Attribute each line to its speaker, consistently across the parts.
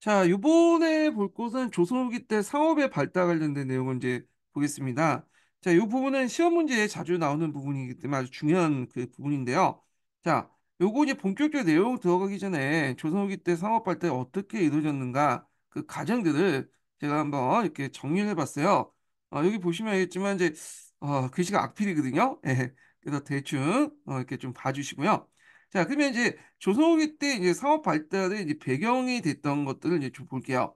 Speaker 1: 자, 요번에 볼것은 조선후기 때사업의 발달 관련된 내용을 이제 보겠습니다. 자, 요 부분은 시험 문제에 자주 나오는 부분이기 때문에 아주 중요한 그 부분인데요. 자, 요거 이제 본격적으로 내용 들어가기 전에 조선후기 때사업 발달이 어떻게 이루어졌는가 그 과정들을 제가 한번 이렇게 정리를 해봤어요. 어, 여기 보시면 알겠지만 이제 어, 글씨가 악필이거든요. 예. 그래서 대충 어, 이렇게 좀 봐주시고요. 자, 그러면 이제 조선후기 때 이제 상업 발달의 이제 배경이 됐던 것들을 이제 좀 볼게요.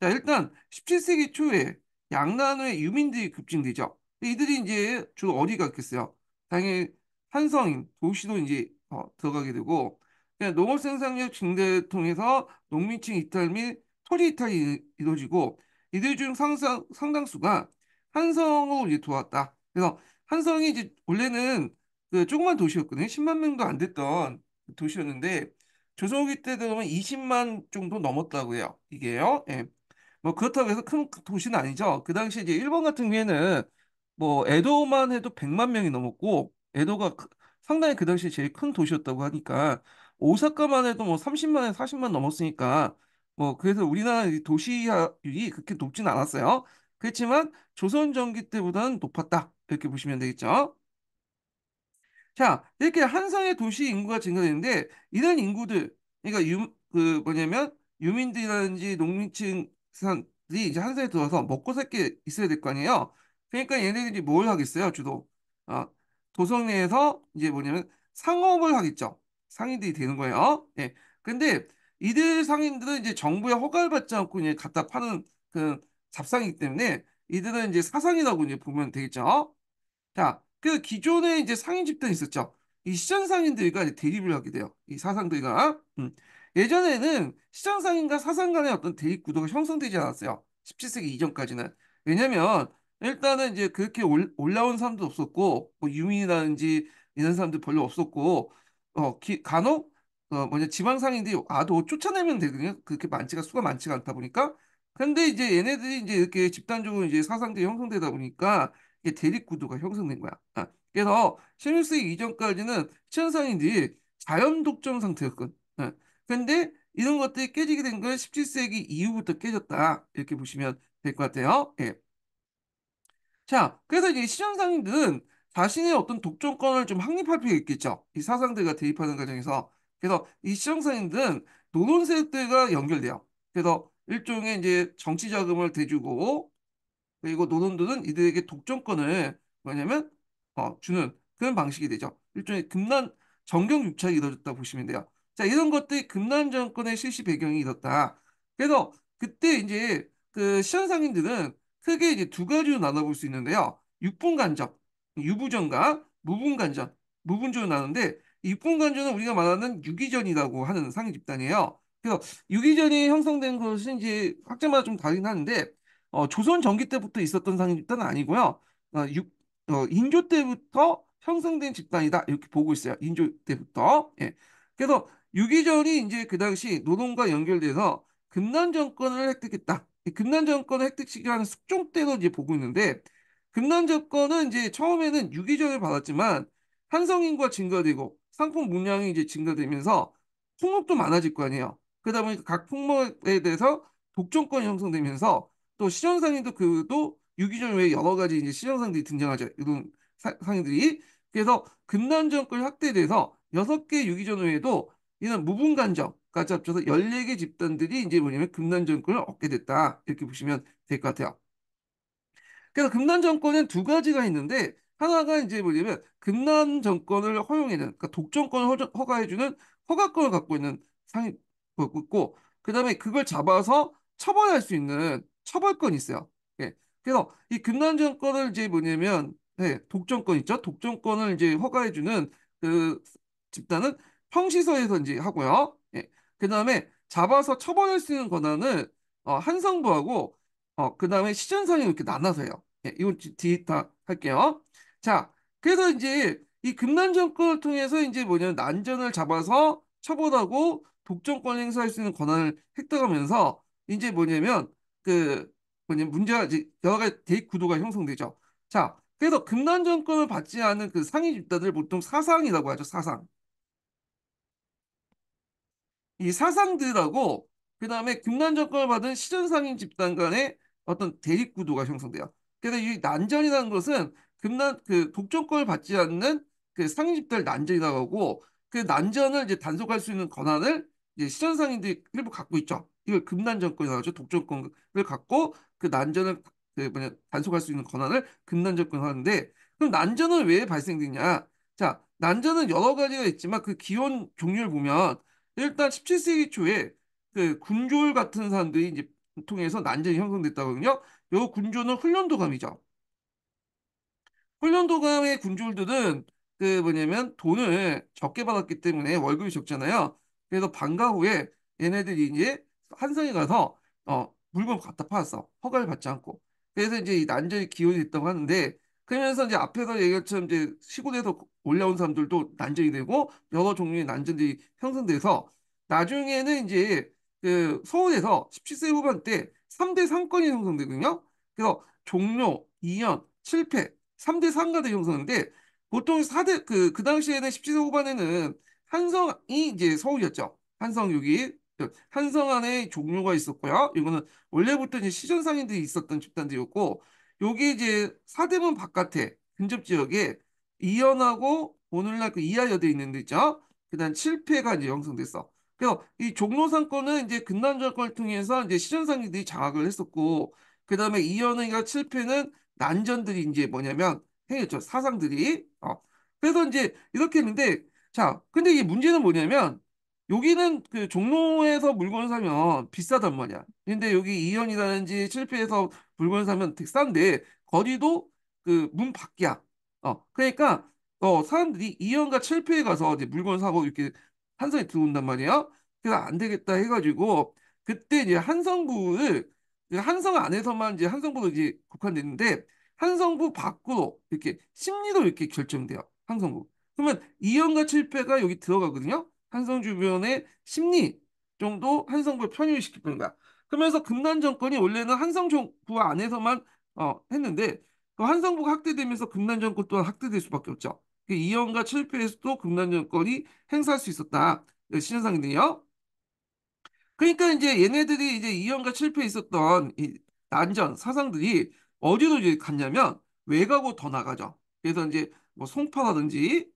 Speaker 1: 자, 일단 17세기 초에 양난의 유민들이 급증되죠. 이들이 이제 주로 어디 갔겠어요? 당연히 한성인, 도시도 이제 어, 들어가게 되고, 농업 생산력 증대를 통해서 농민층 이탈 및 토지 이탈이 이루어지고, 이들 중 상상, 상당수가 한성으로 이제 돌아왔다. 그래서 한성이 이제 원래는 그 조그만 도시였거든요. 10만 명도 안 됐던 도시였는데 조성기 때 들어보면 20만 정도 넘었다고요. 이게요. 예. 뭐 그렇다고 해서 큰 도시는 아니죠. 그 당시 이제 일본 같은 경우에는 뭐 에도만 해도 100만 명이 넘었고 에도가 상당히 그 당시 제일 큰 도시였다고 하니까 오사카만 해도 뭐 30만에 40만 넘었으니까 뭐 그래서 우리나라 도시율이 그렇게 높진 않았어요. 그렇지만 조선 전기 때보다는 높았다 이렇게 보시면 되겠죠. 자, 이렇게 한산의 도시 인구가 증가되는데 이런 인구들, 그러니까 유, 그 뭐냐면 유민들이라든지 농민층 사람들이 이제 한산에 들어와서 먹고 살게 있어야 될 거 아니에요. 그러니까 얘네들이 뭘 하겠어요, 주도 어, 도성 내에서 이제 뭐냐면 상업을 하겠죠. 상인들이 되는 거예요. 예. 근데 이들 상인들은 이제 정부의 허가를 받지 않고 이제 갖다 파는 그 잡상이기 때문에 이들은 이제 사상이라고 이제 보면 되겠죠. 자, 그 기존에 이제 상인 집단이 있었죠. 이 시장 상인들과 대립을 하게 돼요. 이 사상들과 음. 예전에는 시장 상인과 사상 간의 어떤 대립 구도가 형성되지 않았어요. 17세기 이전까지는 왜냐면 일단은 이제 그렇게 올라온 사람도 없었고 뭐 유민이라든지 이런 사람들 별로 없었고 어 기, 간혹 어 뭐냐 지방 상인들이 아도 쫓아내면 되거든요. 그렇게 많지가 수가 많지가 않다 보니까 근데 이제 얘네들이 이제 이렇게 집단적으로 이제 사상들이 형성되다 보니까 대립 구도가 형성된 거야. 아, 그래서 16세기 이전까지는 시현상인들이 자연 독점 상태였군 아, 근데 이런 것들이 깨지게 된 건 17세기 이후부터 깨졌다. 이렇게 보시면 될 것 같아요. 예. 자, 그래서 이제 시현상인들은 자신의 어떤 독점권을 좀 확립할 필요가 있겠죠. 이 사상들과 대립하는 과정에서. 그래서 이 시정상인들은 노론 세대가 연결돼요. 그래서 일종의 이제 정치 자금을 대주고 그리고 노동도는 이들에게 독점권을 뭐냐면 어, 주는 그런 방식이 되죠. 일종의 금난 정경 유착이 이루어졌다 보시면 돼요. 자 이런 것들이 금난 정권의 실시 배경이 있었다 그래서 그때 이제 그 시현상인들은 크게 이제 두 가지로 나눠볼 수 있는데요. 육분간접 유부전과 무분간접 무분전으로 나는데육분간접은 우리가 말하는 유기전이라고 하는 상위 집단이에요. 그래서 유기전이 형성된 것은 이제 학자마다 좀 다르긴 하는데 어, 조선 전기 때부터 있었던 상집단은 인 아니고요. 어, 육, 어, 인조 때부터 형성된 집단이다 이렇게 보고 있어요. 인조 때부터. 예. 그래서 유기전이 이제 그 당시 노동과 연결돼서 금난 정권을 획득했다. 금난 정권을 획득시키려 하는 숙종 때도 이제 보고 있는데 금난 정권은 이제 처음에는 유기전을 받았지만 한성인과 증가되고 상품 물량이 이제 증가되면서 품목도 많아질 거 아니에요. 그러다 보니까 각 품목에 대해서 독점권이 형성되면서 또 시정상인도 그도 유기종 외에 여러 가지 이제 시정상들이 등장하죠. 이런 사, 상인들이 그래서 금난 정권 이 확대돼서 여섯 개 유기전 외에도 이런 무분간정까지 합쳐서 1 4개 집단들이 이제 뭐냐면 금난 정권을 얻게 됐다. 이렇게 보시면 될 것 같아요. 그래서 금난 정권은 두 가지가 있는데 하나가 이제 뭐냐면 금난 정권을 허용해는 주 그러니까 독점권을 허가해주는 허가권을 갖고 있는 상이 있고 그 다음에 그걸 잡아서 처벌할 수 있는 처벌권이 있어요. 예. 그래서 이 금단정권을 이제 뭐냐면 네, 독점권 있죠. 독점권을 이제 허가해주는 그 집단은 평시서에서 이제 하고요. 예. 그 다음에 잡아서 처벌할 수 있는 권한을 어, 한성부하고 어, 그 다음에 시전상에 이렇게 나눠서 요 예, 이건 뒤에 다 할게요. 자, 그래서 이제 이 금난정권을 통해서 이제 뭐냐면 난전을 잡아서 처벌하고 독점권 행사할 수 있는 권한을 획득하면서 이제 뭐냐면 그 뭐냐 문제가 이제 여러 가지 대입 구도가 형성되죠. 자, 그래서 금난 정권을 받지 않은 그 상위 집단들 보통 사상이라고 하죠. 사상. 이 사상들하고 그 다음에 금난 정권을 받은 시전상인 집단 간의 어떤 대립 구도가 형성돼요. 그래서 이 난전이라는 것은 금난 그 독점권을 받지 않는 그 상인 집단을 난전이라고 하고 그 난전을 이제 단속할 수 있는 권한을 이제 시전상인들이 일부 갖고 있죠. 이걸 금난 정권이라고 하죠. 독점권을 갖고 그 난전을 그 뭐냐 단속할 수 있는 권한을 금난 정권을 하는데 그럼 난전은 왜 발생되냐? 자, 난전은 여러 가지가 있지만 그 기원 종류를 보면 일단 17세기 초에 그 군졸 같은 사람들이 이제 통해서 난전이 형성됐다거든요. 요 군졸은 훈련도감이죠. 훈련도감의 군졸들은 그 뭐냐면 돈을 적게 받았기 때문에 월급이 적잖아요. 그래서 방과 후에 얘네들이 이제 한성에 가서 어, 물건 갖다 팔았어. 허가를 받지 않고. 그래서 이제 난전의 기운이 있다고 하는데 그러면서 이제 앞에서 얘기처럼 이제 시골에서 올라온 사람들도 난전이 되고 여러 종류의 난전들이 형성돼서 나중에는 이제 그 서울에서 17세 후반 때 3대 상권이 형성되거든요. 그래서 종료 이연, 칠패, 3대 상가들 형성인데 보통 4대 그, 그 당시에는 17세 후반에는 한성이 이제 서울이었죠. 한성 여기 그 한성 안에 종류가 있었고요. 이거는 원래부터 이제 시전 상인들이 있었던 집단들이었고 여기 이제 사대문 바깥에 근접 지역에 이연하고 오늘날 그 이하여대 있는 데 있죠. 그다음 칠패가 이제 형성됐어. 그래서 이 종로상권은 이제 근난절권을 통해서 이제 시전상인들이 장악을 했었고 그 다음에 이연의과 칠패는 난전들이 이제 뭐냐면 행했죠 사상들이 어 그래서 이제 이렇게 했는데 자 근데 이게 문제는 뭐냐면 여기는 그 종로에서 물건을 사면 비싸단 말이야. 근데 여기 이현이라든지 실패해서 물건을 사면 되게 싼데 거리도 그 문 밖이야. 어 그러니까 어 사람들이 이현과 칠패에 가서 이제 물건 사고 이렇게 한성에 들어온단 말이에요 그래서 안 되겠다 해가지고 그때 이제 한성부를 그 한성 안에서만 이제 한성부로 이제 국한됐는데 한성부 밖으로 이렇게 심리로 이렇게 결정돼요. 한성부 그러면 이현과 칠패가 여기 들어가거든요. 한성 주변의 심리 정도 한성부에 편입시킬 겁니다. 그러면서 금난 정권이 원래는 한성 정부 안에서만 어, 했는데 그 한성부가 확대되면서 금난 정권 또한 확대될 수밖에 없죠. 그 이영과 철폐에서도 금난 정권이 행사할 수 있었다. 네, 신현상이네요 그러니까 이제 얘네들이 이제 이영과 철폐에 있었던 이 난전 사상들이 어디로 이제 갔냐면 외곽으로 더 나가죠. 그래서 이제 뭐 송파라든지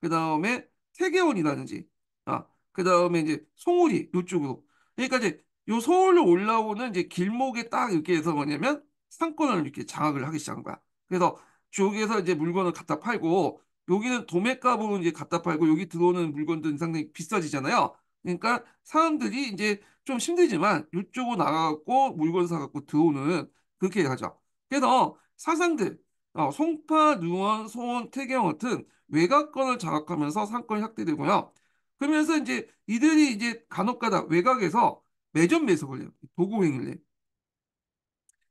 Speaker 1: 그 다음에 3계원이라든지 아, 그 다음에 이제 송우리 요쪽으로 그러니까 이제 요 서울로 올라오는 이제 길목에 딱 이렇게 해서 뭐냐면 상권을 이렇게 장악을 하기 시작한 거야. 그래서 저기에서 이제 물건을 갖다 팔고 여기는 도매값으로 이제 갖다 팔고 여기 들어오는 물건들은 상당히 비싸지잖아요. 그러니까 사람들이 이제 좀 힘들지만 이쪽으로 나가갖고 물건 사갖고 들어오는 그렇게 하죠. 그래서 사상들 어, 송파, 누원, 소원, 태경 같은 외곽권을 장악하면서 상권이 확대되고요. 그러면서 이제 이들이 이제 간혹가다 외곽에서 매점 매석을 해요. 도공행을 해.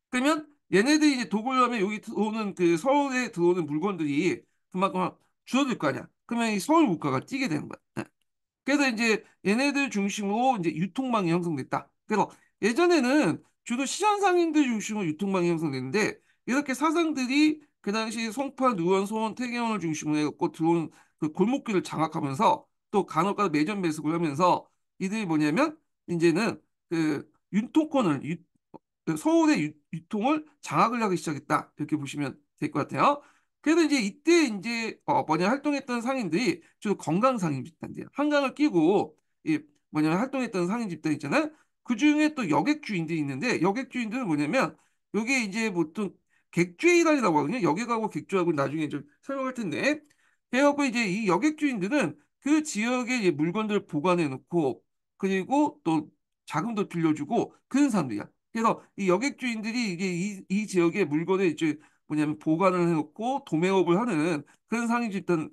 Speaker 1: 그러면 얘네들이 이제 도굴 하면 여기 들어오는 그 서울에 들어오는 물건들이 그만큼 줄어들 거 아니야. 그러면 이 서울 물가가 뛰게 되는 거야. 네. 그래서 이제 얘네들 중심으로 이제 유통망이 형성됐다. 그래서 예전에는 주로 시장 상인들 중심으로 유통망이 형성됐는데 이렇게 사상들이 그 당시 송파, 누원, 소원, 태계원을 중심으로 해갖고 들어온 그 골목길을 장악하면서 또 간혹가다 매점 매수를 하면서 이들이 뭐냐면 이제는 그 유통권을 유, 그 서울의 유, 유통을 장악을 하기 시작했다 이렇게 보시면 될 것 같아요. 그래서 이제 이때 이제 어 뭐냐 활동했던 상인들이 주로 건강 상인 집단들 한강을 끼고 이 뭐냐면 활동했던 상인 집단 있잖아요. 그 중에 또 여객 주인들이 있는데 여객 주인들은 뭐냐면 이게 이제 보통 객주에 해당이라고 하거든요. 여객하고 객주하고 나중에 좀제 설명할 텐데 그래갖고 이제 이 여객주인들은 그 지역의 물건들을 보관해 놓고 그리고 또 자금도 빌려주고 그런 사람들이야. 그래서 이 여객주인들이 이게 이, 이 지역의 물건을 이제 뭐냐면 보관을 해놓고 도매업을 하는 그런 상황이 일단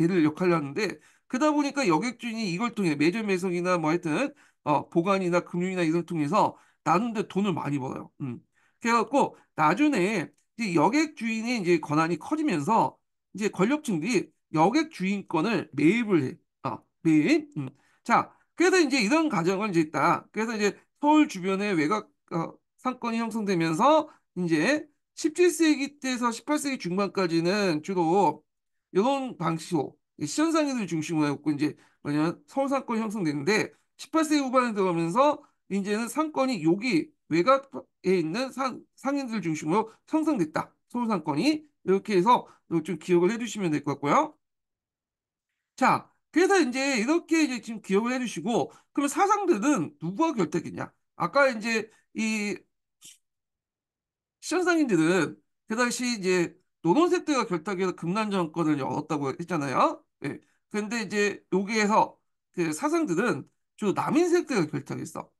Speaker 1: 얘를 역할을 하는데 그러다 보니까 여객주인이 이걸 통해 매점 매석이나 뭐 하여튼 어, 보관이나 금융이나 이걸 통해서 나는데 돈을 많이 벌어요. 음. 그래갖고 나중에 이제 여객 주인의 이제 권한이 커지면서 이제 권력층들이 여객 주인권을 매입을 해. 아, 매입. 음. 자, 그래서 이제 이런 과정을 이제 있다. 그래서 이제 서울 주변의 외곽 어, 상권이 형성되면서 이제 17세기 때서 18세기 중반까지는 주로 이런 방식으로 시현상인을 중심으로 해갖고 이제 뭐냐면 서울 상권이 형성되는데 18세기 후반에 들어가면서 이제는 상권이 여기 외곽에 있는 상, 상인들 중심으로 형성됐다. 서울 상권이 이렇게 해서 좀 기억을 해주시면 될 것 같고요. 자, 그래서 이제 이렇게 이제 지금 기억을 해주시고 그러면 사상들은 누구와 결탁했냐? 아까 이제 이시현상인들은그 당시 이제 노론세트가 결탁해서 금난정권을 얻었다고 했잖아요. 예. 근데 이제 여기에서 그 사상들은 주남인세트가 결탁했어.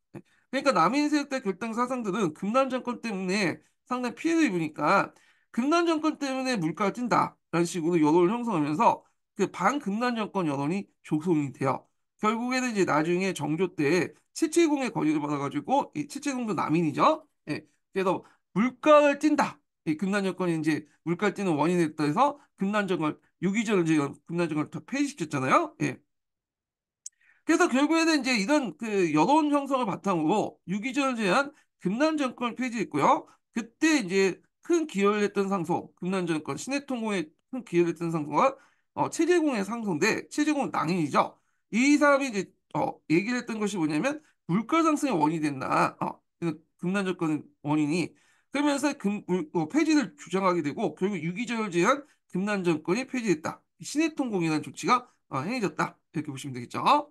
Speaker 1: 그러니까 남인세대 결당 사상들은 금난 정권 때문에 상당히 피해를 입으니까 금난 정권 때문에 물가가 뛴다 라는 식으로 여론을 형성하면서 그 반금난 정권 여론이 조성이 돼요. 결국에는 이제 나중에 정조 때 770의 거리를 받아가지고 이 770도 남인이죠. 예. 그래서 물가를 뛴다. 이 금난 정권이 이제 물가를 뛰는 원인에 따라서 금난 정권 6.2전을 이제 금난 정권을 다 폐지시켰잖아요. 예. 그래서 결국에는 이제 이런 그 여론 형성을 바탕으로 유기준을 제한 금남 정권 폐지했고요. 그때 이제 큰 기여를 했던 상속 금남 정권 시내통공에 큰 기여를 했던 상속가 어, 체제공의상속인데체제공은 낭인이죠. 이 사람이 이제 어, 얘기를 했던 것이 뭐냐면 물가 상승의 원인이 된다. 어, 금난 정권 의 원인이 그러면서 금, 어, 폐지를 주장하게 되고 결국 유기절 제한 금난 정권이 폐지했다. 시내통공이라는 조치가 어, 행해졌다. 이렇게 보시면 되겠죠.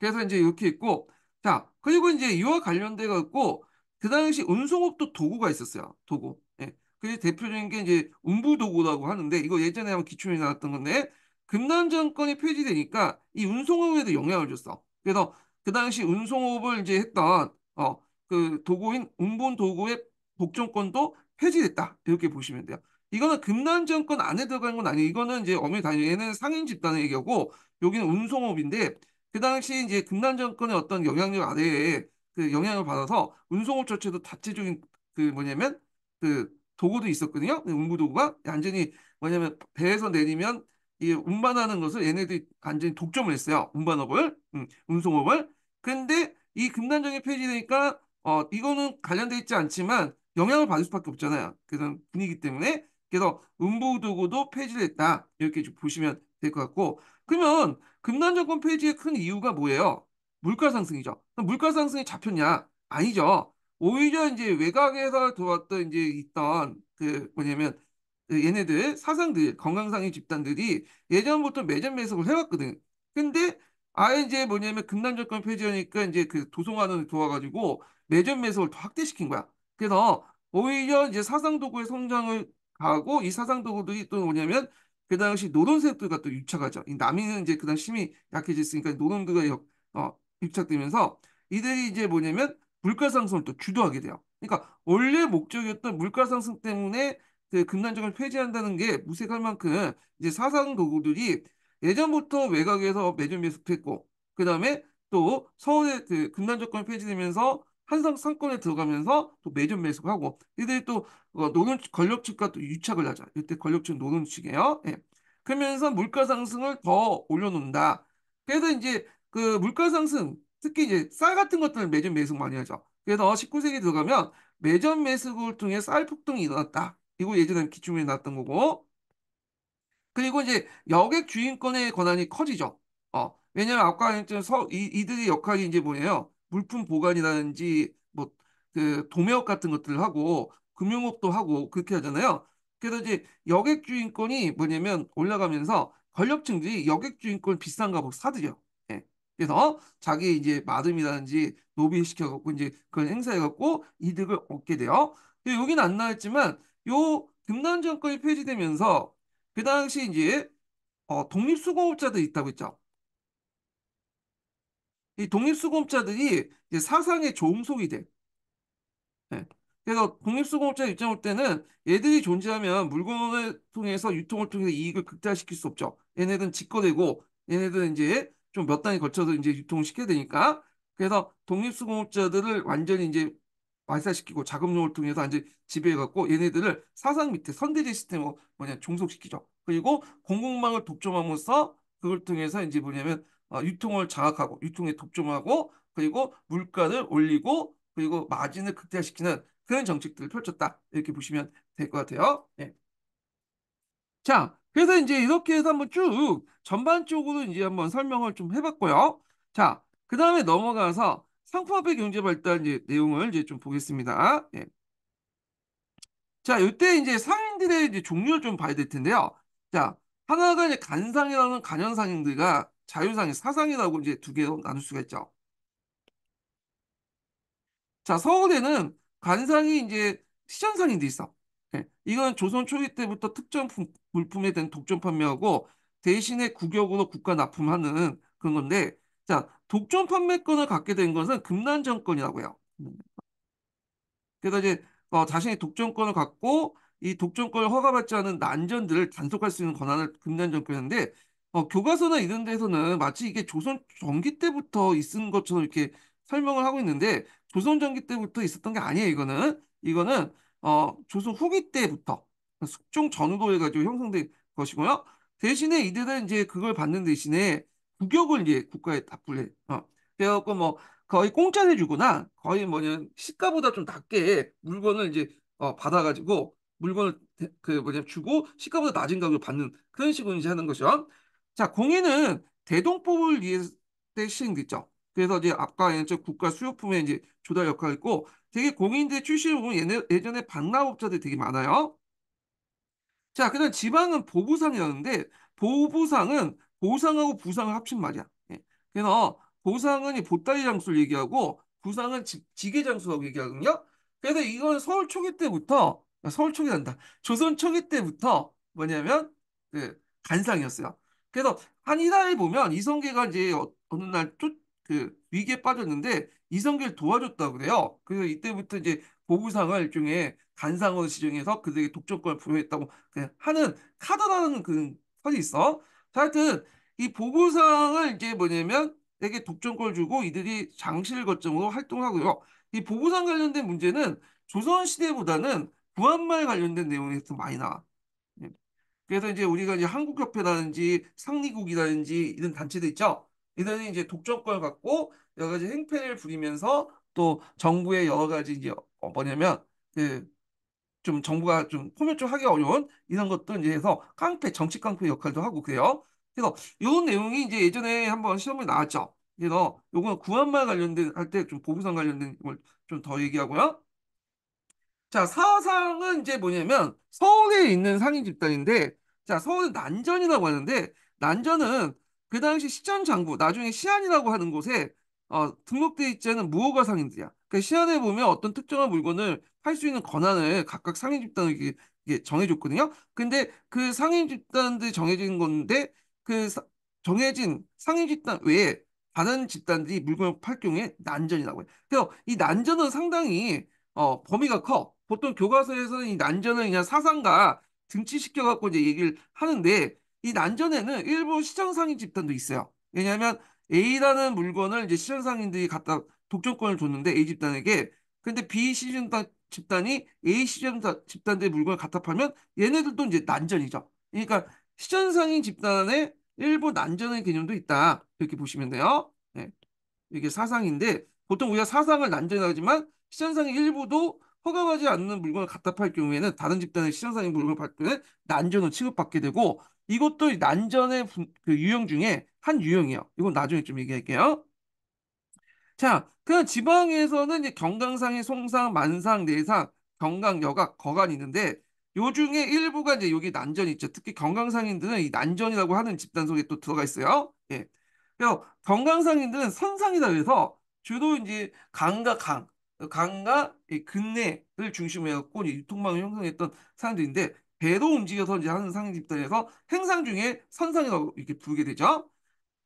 Speaker 1: 그래서 이제 이렇게 있고 자 그리고 이제 이와 관련돼 갖고 그 당시 운송업도 도구가 있었어요 도구 예. 그게 대표적인 게 이제 운부도구라고 하는데 이거 예전에 한번 기출이 나왔던 건데 금남정권이 폐지되니까 이 운송업에도 영향을 줬어 그래서 그 당시 운송업을 이제 했던 어 그 도구인 운본 도구의 복종권도 폐지됐다 이렇게 보시면 돼요 이거는 금난정권 안에 들어간 건 아니에요. 이거는 이제 어미니 단위 얘는 상인 집단의 얘기고 여기는 운송업인데 그 당시 이제 금난 정권의 어떤 영향력 아래에 그 영향을 받아서 운송업 자체도 다체적인 그 뭐냐면 그 도구도 있었거든요. 그 운구 도구가 완전히 뭐냐면 배에서 내리면 이 운반하는 것을 얘네들이 완전히 독점을 했어요. 운반업을, 음, 운송업을. 근데 이 금단정이 폐지되니까 어 이거는 관련돼 있지 않지만 영향을 받을 수밖에 없잖아요. 그런 분위기 때문에 그래서 음부도구도 폐지됐다 이렇게 보시면 될 것 같고 그러면 금난정권 폐지의 큰 이유가 뭐예요? 물가 상승이죠. 물가 상승이 잡혔냐? 아니죠. 오히려 이제 외곽에서 들어왔던 이제 있던 그 뭐냐면 그 얘네들 사상들 건강상의 집단들이 예전부터 매점 매석을 해왔거든. 근데 아예 이제 뭐냐면 금난정권 폐지하니까 이제 그도성하는 도와가지고 매점 매석을 더 확대시킨 거야. 그래서 오히려 이제 사상 도구의 성장을 하고 이 사상 도구들이 또 뭐냐면 그당시 노동세력들과 또 유착하죠. 이 남인은 이제 그 당시 힘이 약해졌으니까 노동들과 역, 어, 유착되면서 이들이 이제 뭐냐면 물가 상승을 또 주도하게 돼요. 그러니까 원래 목적이었던 물가 상승 때문에 그 금단적을 폐지한다는 게 무색할 만큼 이제 사상 도구들이 예전부터 외곽에서 매점 매수했고 그 다음에 또 서울의 그 금단조건 폐지되면서 한성 상권에 들어가면서 또 매점 매수하고 이들이 또 노는 어, 권력 측과 또 유착을 하자. 이때 권력 측 노는 측이에요. 예. 그러면서 물가 상승을 더 올려놓는다. 그래서 이제 그 물가 상승 특히 이제 쌀 같은 것들을 매점 매수 많이 하죠. 그래서 19세기 들어가면 매점 매수를 통해 쌀 폭등이 일어났다. 이거 예전에 기축문에 나왔던 거고. 그리고 이제 여객 주인권의 권한이 커지죠. 어, 왜냐면 하 아까 했던 서, 이, 이들의 역할이 이제 뭐예요? 물품 보관이라든지 뭐그 도매업 같은 것들을 하고 금융업도 하고 그렇게 하잖아요. 그래서 이제 여객 주인권이 뭐냐면 올라가면서 권력층들이 여객 주인권 비싼 가복 사들여. 예. 그래서 자기 이제 마름이라든지 노비 시켜갖고 이제 그런 행사해갖고 이득을 얻게 돼요. 여기는 안 나왔지만 요 금난 정권이 폐지되면서 그 당시 이제 어, 독립수공업자들 있다고 했죠. 이 독립수공업자들이 사상의 종속이 돼. 네. 그래서 독립수공업자 입장 볼 때는 얘들이 존재하면 물건을 통해서 유통을 통해서 이익을 극대화시킬 수 없죠. 얘네들은 직거래고 얘네들은 이제 좀 몇단위 걸쳐서 이제 유통을 시켜야 되니까 그래서 독립수공업자들을 완전히 이제 말사시키고 자금용을 통해서 이제 지배해갖고 얘네들을 사상 밑에 선대제 시스템으로 뭐냐 종속시키죠. 그리고 공공망을 독점함으로써 그걸 통해서 이제 뭐냐면 어, 유통을 장악하고 유통에 독점하고 그리고 물가를 올리고 그리고 마진을 극대화시키는 그런 정책들을 펼쳤다 이렇게 보시면 될 것 같아요. 네. 자 그래서 이제 이렇게 해서 한번 쭉 전반적으로 이제 한번 설명을 좀 해봤고요. 자그 다음에 넘어가서 상품화폐 경제 발달 이제 내용을 이제 좀 보겠습니다. 네. 자 이때 이제 상인들의 이제 종류를 좀 봐야 될 텐데요. 자 하나가 이제 간상이라는 간현상인들과 자유상의 사상이라고 이제 두 개로 나눌 수가 있죠. 자, 서울에는 관상이 이제 시장상인 데 있어. 네. 이건 조선 초기 때부터 특정 물품에 대한 독점 판매하고 대신에 국격으로 국가 납품하는 그런 건데, 자, 독점 판매권을 갖게 된 것은 금난 정권이라고 해요. 그래서 이제 어, 자신이 독점권을 갖고 이 독점권을 허가받지 않은 난전들을 단속할 수 있는 권한을 금난 정권인데 어, 교과서나 이런 데서는 마치 이게 조선 전기 때부터 있은 것처럼 이렇게 설명을 하고 있는데 조선 전기 때부터 있었던 게 아니에요. 이거는 이거는 어, 조선 후기 때부터 그러니까 숙종 전후로 해가지고 형성된 것이고요. 대신에 이들은 이제 그걸 받는 대신에 국역을 이제 국가에 납부를 해. 어. 그래갖고 뭐 거의 공짜 해주거나 거의 뭐냐 시가보다 좀 낮게 물건을 이제 어, 받아가지고 물건을 그 뭐냐 주고 시가보다 낮은 가격을 받는 그런 식으로 이제 하는 것이죠. 자, 공인은 대동법을 위해서 시행됐죠. 그래서 이제 아까 이제 국가 수요품의 이제 조달 역할을했고 되게 공인들 출신을 보면 예전에, 예전에 반납업자들이 되게 많아요. 자, 그다음 지방은 보부상이었는데 보부상은 보상하고 부상을 합친 말이야. 예. 그래서 보상은 보따리 장수를 얘기하고 부상은 지, 지게 장수라고 얘기하거든요. 그래서 이건 서울 초기 때부터 아, 서울 초기란다. 조선 초기 때부터 뭐냐면 그 간상이었어요. 그래서 한이라에 보면 이성계가 이제 어, 어느 날그 위기에 빠졌는데 이성계를 도와줬다고 그래요. 그래서 이때부터 이제 보부상을 일종의 간상으시중에서 그들에게 독점권을 부여했다고 하는 카더라는 그 설이 있어. 자, 하여튼 이 보부상을 이제 뭐냐면 이게 독점권을 주고 이들이 장실 거점으로 활동하고요. 이 보부상 관련된 문제는 조선시대보다는 구한말 관련된 내용이 더 많이 나와. 그래서 이제 우리가 이제 한국협회라든지 상리국이라든지 이런 단체들 있죠. 이들은 이제 독점권을 갖고 여러 가지 행패를 부리면서 또 정부의 여러 가지 이제 어, 뭐냐면 그 좀 정부가 좀 포멸적하기 어려운 이런 것도 이제 해서 깡패 정치 깡패 역할도 하고 그래요. 그래서 이런 내용이 이제 예전에 한번 시험에 나왔죠. 그래서 요거 는 구한말 관련된 할 때 좀 보부상 관련된 걸 좀 더 얘기하고요. 자 사상은 이제 뭐냐면 서울에 있는 상인 집단인데 자, 서울은 난전이라고 하는데 난전은 그 당시 시전 장부, 나중에 시안이라고 하는 곳에 어, 등록돼 있지 않은 무허가 상인들이야. 그러니까 시안에 보면 어떤 특정한 물건을 팔 수 있는 권한을 각각 상인 집단에게 정해줬거든요. 근데 그 상인 집단들이 정해진 건데 그 사, 정해진 상인 집단 외에 다른 집단들이 물건을 팔 경우에 난전이라고 해요. 그래서 이 난전은 상당히 어, 범위가 커. 보통 교과서에서는 이 난전은 그냥 사상가 등치시켜 갖고 이제 얘기를 하는데 이 난전에는 일부 시장상인 집단도 있어요. 왜냐하면 A라는 물건을 이제 시장상인들이 갖다 독점권을 줬는데 A 집단에게 근데 B 시즌단 집단이 A 시즌 집단들의 물건을 갖다 팔면 얘네들도 이제 난전이죠. 그러니까 시장상인 집단의 일부 난전의 개념도 있다. 이렇게 보시면 돼요. 네. 이게 사상인데 보통 우리가 사상을 난전하지만 이라고시장상의 일부도 허가받지 않는 물건을 갖다 팔 경우에는 다른 집단의 시장상인 물건을 팔경우는 난전을 취급받게 되고 이것도 난전의 그 유형 중에 한 유형이에요. 이건 나중에 좀 얘기할게요. 자, 그 지방에서는 이제 경강상의 송상, 만상, 내상, 경강, 여각, 거간이 있는데 요 중에 일부가 이제 여기 난전 있죠. 특히 경강상인들은 이 난전이라고 하는 집단 속에 또 들어가 있어요. 예. 그래서 경강상인들은 선상이다 그래서 주로 이제 강과 강, 강과 근내를 중심으로 해갖고 유통망을 형성했던 사람들인데 배로 움직여서 이제 하는 상인집단에서 행상 중에 선상이라고 이렇게 부르게 되죠.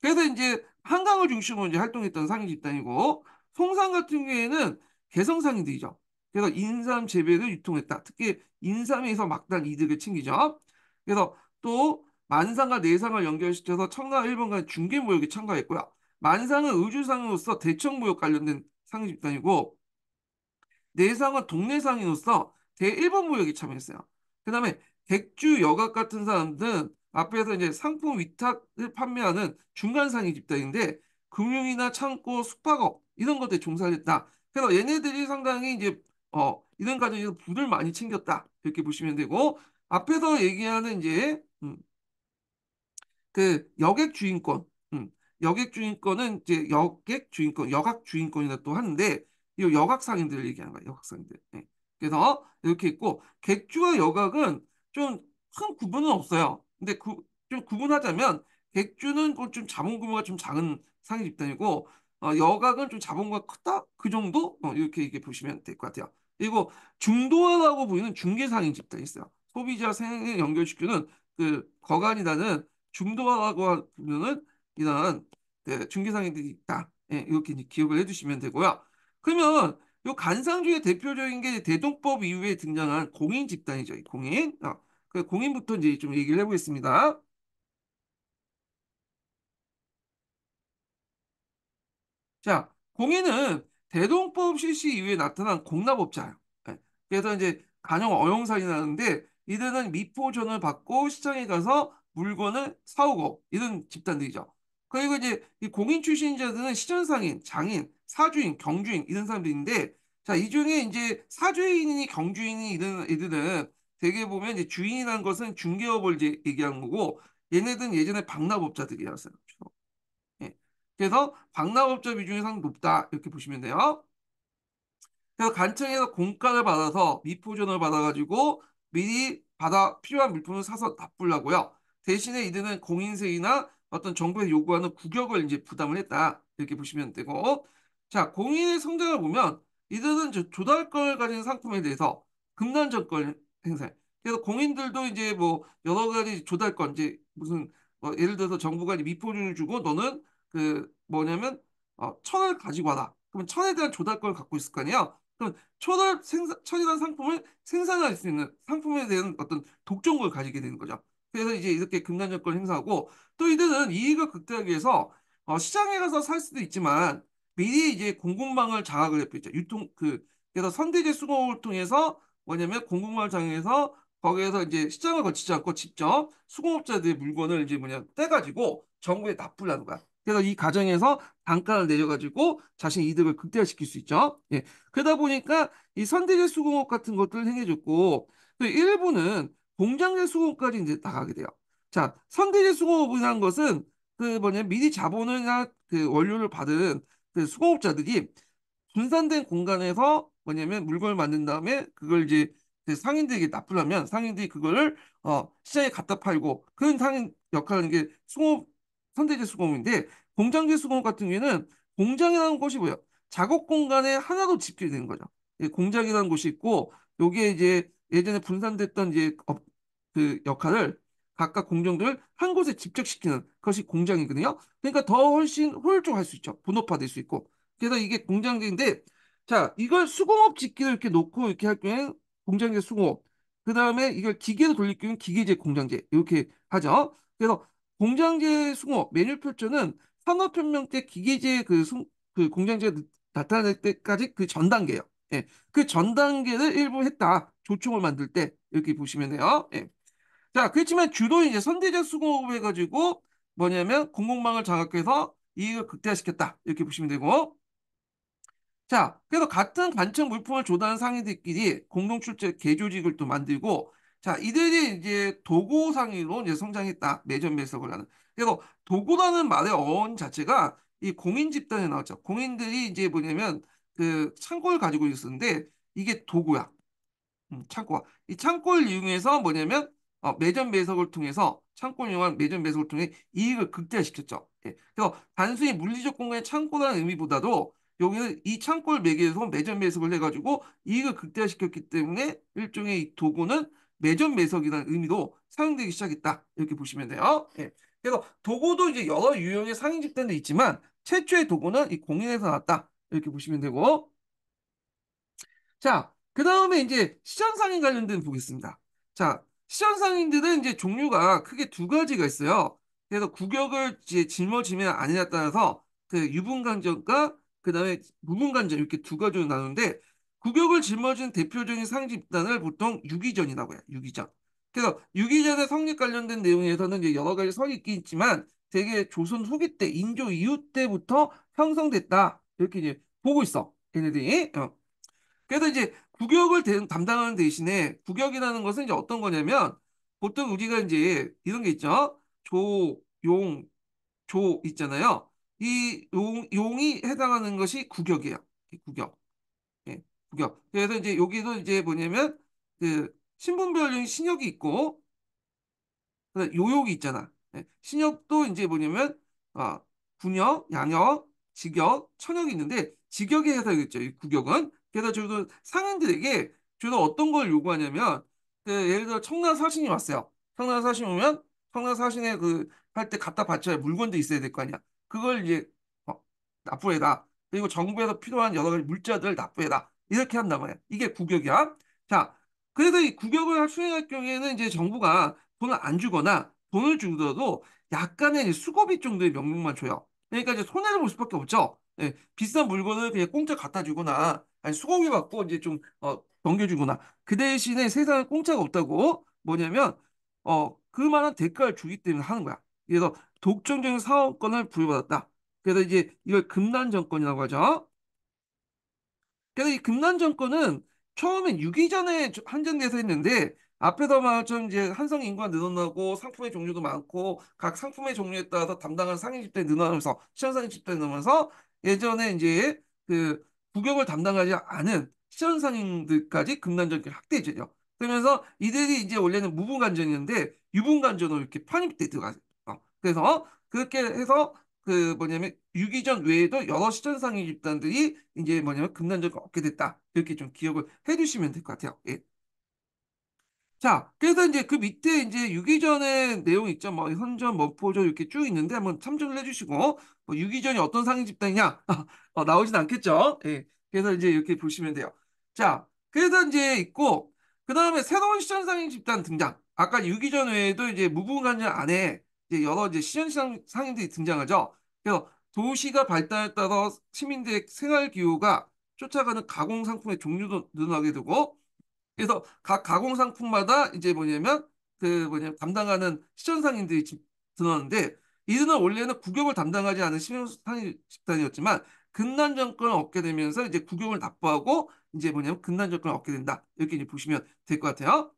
Speaker 1: 그래서 이제 한강을 중심으로 이제 활동했던 상인집단이고 송상 같은 경우에는 개성상인들이죠. 그래서 인삼 재배를 유통했다. 특히 인삼에서 막단 이득을 챙기죠. 그래서 또 만상과 내상을 연결시켜서 청나와 일본 과의중계무역에 참가했고요. 만상은 의주상으로서 대청무역 관련된 상인집단이고 내상은 동내상이로서 대일본 무역에 참여했어요. 그 다음에 객주 여각 같은 사람들은 앞에서 이제 상품 위탁을 판매하는 중간상위 집단인데 금융이나 창고, 숙박업 이런 것들에 종사를 했다. 그래서 얘네들이 상당히 이제 어 이런 과정에서 부를 많이 챙겼다 이렇게 보시면 되고 앞에서 얘기하는 이제 음, 그 여객 주인권, 음, 여객 주인권은 이제 여객 주인권, 여각 주인권이라 또 하는데 이 여각상인들을 얘기하는 거예요. 여각상인들. 네. 그래서 이렇게 있고 객주와 여각은 좀 큰 구분은 없어요. 근데 구, 좀 구분하자면 객주는 좀 자본 규모가 좀 작은 상위 집단이고 어, 여각은 좀 자본과 크다 그 정도 어, 이렇게 이게 보시면 될 것 같아요. 그리고 중도화라고 보이는 중개상인 집단이 있어요. 소비자 생애 연결시키는 그 거간이라는 중도화라고 하면은 이런 네, 그 중개상인들이 있다. 예, 이렇게 기억을 해주시면 되고요. 그러면 요 간상주의 대표적인 게 대동법 이후에 등장한 공인 집단이죠. 공인. 아, 그 공인부터 이제 좀 얘기를 해보겠습니다. 자, 공인은 대동법 실시 이후에 나타난 공납업자예요. 예. 그래서 이제 간용 어용사이 나는데 이들은 미포전을 받고 시장에 가서 물건을 사오고 이런 집단들이죠. 그러니까 이제 이 공인 출신자들은 시전상인, 장인, 사주인, 경주인 이런 사람들인데 자, 이 중에 이제 사주인이 경주인이 이런 애들은 되게 보면 이제 주인이라는 것은 중개업을 이제 얘기하는 거고 얘네들은 예전에 박납업자들이었어요. 예. 그래서 박납업자 비중이 상당히 높다 이렇게 보시면 돼요. 그래서 간청에서 공과를 받아서 미포전을 받아가지고 미리 받아 필요한 물품을 사서 납부하고요. 를 대신에 이들은 공인세나 이 어떤 정부에 요구하는 국역을 이제 부담을 했다. 이렇게 보시면 되고. 자, 공인의 성장을 보면 이들은 조달권을 가진 상품에 대해서 금난정권 행사. 그래서 공인들도 이제 뭐 여러 가지 조달권 이제 무슨 뭐 예를 들어서 정부가 미포준을 주고 너는 그 뭐냐면 어, 천을 가지고 와라. 그러면 천에 대한 조달권을 갖고 있을 거 아니에요. 그럼 천을 생산, 천이라는 상품을 생산할 수 있는 상품에 대한 어떤 독점권을 가지게 되는 거죠. 그래서 이제 이렇게 금단 정권을 행사하고 또 이들은 이익을 극대화하기 위해서 어, 시장에 가서 살 수도 있지만 미리 이제 공급망을 장악을 했죠. 유통 그 그래서 선대제 수공업을 통해서 뭐냐면 공급망을 장악해서 거기에서 이제 시장을 거치지 않고 직접 수공업자들의 물건을 이제 뭐냐 떼가지고 정부에 납부하는 거야. 그래서 이 과정에서 단가를 내려가지고 자신 이득을 극대화시킬 수 있죠. 예. 그러다 보니까 이 선대제 수공업 같은 것들을 행해줬고 그 일부는 공장제 수급까지 이제 나가게 돼요. 자, 선대제 수급이라는 것은 그 뭐냐 미리 자본이나 그 원료를 받은 그 수공업자들이 분산된 공간에서 뭐냐면 물건을 만든 다음에 그걸 이제 그 상인들에게 납부하면 상인들이 그거를 어 시장에 갖다 팔고 그런 상인 역할을 하는 게 수공업 선대제 수공업인데 공장제 수공업 같은 경우에는 공장이라는 곳이 뭐예요? 작업 공간에 하나로 집게 되는 거죠. 예, 공장이라는 곳이 있고 여기에 이제 예전에 분산됐던 이제 업, 그 역할을 각각 공정들을 한 곳에 집적시키는 것이 공장이거든요. 그러니까 더 훨씬 효율적할 수 있죠. 분업화될 수 있고. 그래서 이게 공장제인데 자 이걸 수공업 짓기를 이렇게 놓고 이렇게 할 경우에는 공장제 수공업 그 다음에 이걸 기계로 돌릴 경우는 기계제 공장제 이렇게 하죠. 그래서 공장제 수공업 매뉴얼표준은 산업혁명 때 기계제 그, 수, 그 공장제가 나타날 때까지 그 전 단계예요. 예, 그 전 단계를 일부 했다. 조총을 만들 때 이렇게 보시면 돼요. 예. 자, 그렇지만 주로 이제 선대자 수공업해 가지고 뭐냐면 공공망을 장악해서 이익을 극대화시켰다. 이렇게 보시면 되고. 자, 그래서 같은 관청 물품을 조달한 상인들끼리 공동 출제 개조직을 또 만들고 자, 이들이 이제 도고 상위로 이제 성장했다. 매점 매석을 하는. 그래서 도고라는 말의 어원 자체가 이 공인 집단에 나왔죠. 공인들이 이제 뭐냐면 그 창고를 가지고 있었는데 이게 도구야. 음, 창고가이 창고를 이용해서 뭐냐면 어, 매점 배석을 통해서 창고를 이용한 매점 배석을 통해 이익을 극대화시켰죠. 예. 그래서 단순히 물리적 공간의 창고라는 의미보다도 여기는 이 창고를 매개해서 매점 배석을 해가지고 이익을 극대화시켰기 때문에 일종의 도구는 매점 배석이라는 의미로 사용되기 시작했다. 이렇게 보시면 돼요. 예. 그래서 도구도 이제 여러 유형의 상인 집단도 있지만 최초의 도구는 이 공인에서 나왔다. 이렇게 보시면 되고 자그 다음에 이제 시전상인 관련된 보겠습니다. 자, 시전상인들은 이제 종류가 크게 두 가지가 있어요. 그래서 구격을 이제 짊어지면 아니냐에 따라서 그 유분간전과 그 다음에 무분간전 이렇게 두 가지로 나누는데 구격을 짊어진 대표적인 상 집단을 보통 유기전이라고 해요. 유기전. 그래서 유기전의 성립 관련된 내용에서는 이제 여러 가지 설이 있긴 있지만 되게 조선 후기 때 인조 이후 때부터 형성됐다 이렇게 이제 보고 있어 얘네들이 어. 그래서 이제 구역을 대, 담당하는 대신에 구역이라는 것은 이제 어떤 거냐면 보통 우리가 이제 이런 게 있죠. 조, 용, 조 있잖아요. 이 용, 용이 해당하는 것이 구역이에요구역 예, 구역 그래서 이제 여기도 이제 뭐냐면 그 신분별 신역이 있고 요역이 있잖아. 예, 신역도 이제 뭐냐면 아, 군역, 양역, 직역, 천역이 있는데 직역에 해당이겠죠이구역은 그래서 저도 상인들에게 주로 어떤 걸 요구하냐면 그 예를 들어 청라 사신이 왔어요. 청라 사신 오면 청라 사신에 그할 때 갖다 바쳐야 물건도 있어야 될 거 아니야. 그걸 이제 어, 납부해라. 그리고 정부에서 필요한 여러 가지 물자들을 납부해라. 이렇게 한단 말이야. 이게 구격이야. 자, 그래서 이 구격을 수행할 경우에는 이제 정부가 돈을 안 주거나 돈을 주더라도 약간의 수거비 정도의 명목만 줘요. 그러니까 이제 손해를 볼 수밖에 없죠. 예, 비싼 물건을 그냥 공짜 갖다 주거나 아니 수고비 받고 이제 좀 어, 넘겨주구나. 그 대신에 세상에 공짜가 없다고 뭐냐면 어 그만한 대가를 주기 때문에 하는 거야. 그래서 독점적인 사업권을 부여받았다. 그래서 이제 이걸 금난정권이라고 하죠. 그래서 이 금난정권은 처음엔 유기전에 한정돼서 했는데 앞에서 말처럼 이제 한성 인구가 늘어나고 상품의 종류도 많고 각 상품의 종류에 따라서 담당하는 상위 집단이 늘어나면서 시장 상위 집단이 늘어나면서 예전에 이제 그 구격을 담당하지 않은 시현상인들까지 금단적인 확대해죄요 그러면서 이들이 이제 원래는 무분간전이었는데 유분간전으로 이렇게 편입돼 들어가요. 그래서 그렇게 해서 그 뭐냐면 유기전 외에도 여러 시현상인 집단들이 이제 뭐냐면 금단적을 얻게 됐다. 이렇게 좀 기억을 해주시면 될 것 같아요. 예. 자, 그래서 이제 그 밑에 이제 유기전의 내용 있죠. 뭐현전 원포전 뭐 이렇게 쭉 있는데 한번 참조를 해주시고 뭐 유기전이 어떤 상위 집단이냐 어, 나오진 않겠죠. 예. 그래서 이제 이렇게 보시면 돼요. 자, 그래서 이제 있고 그 다음에 새로운 시장 상위 집단 등장. 아까 유기전 외에도 이제 무궁간전 안에 이제 여러 이제 시전 상인들이 등장하죠. 그래서 도시가 발달에 따라 시민들의 생활 기호가 쫓아가는 가공 상품의 종류도 늘어나게 되고 그래서 각 가공 상품마다 이제 뭐냐면 그 뭐냐면 담당하는 시전상인들이 드는데 이들은 원래는 국격을 담당하지 않은 시민상인 집단이었지만 근난 정권을 얻게 되면서 이제 국격을 납부하고 이제 뭐냐면 근난 정권을 얻게 된다. 이렇게 이제 보시면 될 것 같아요.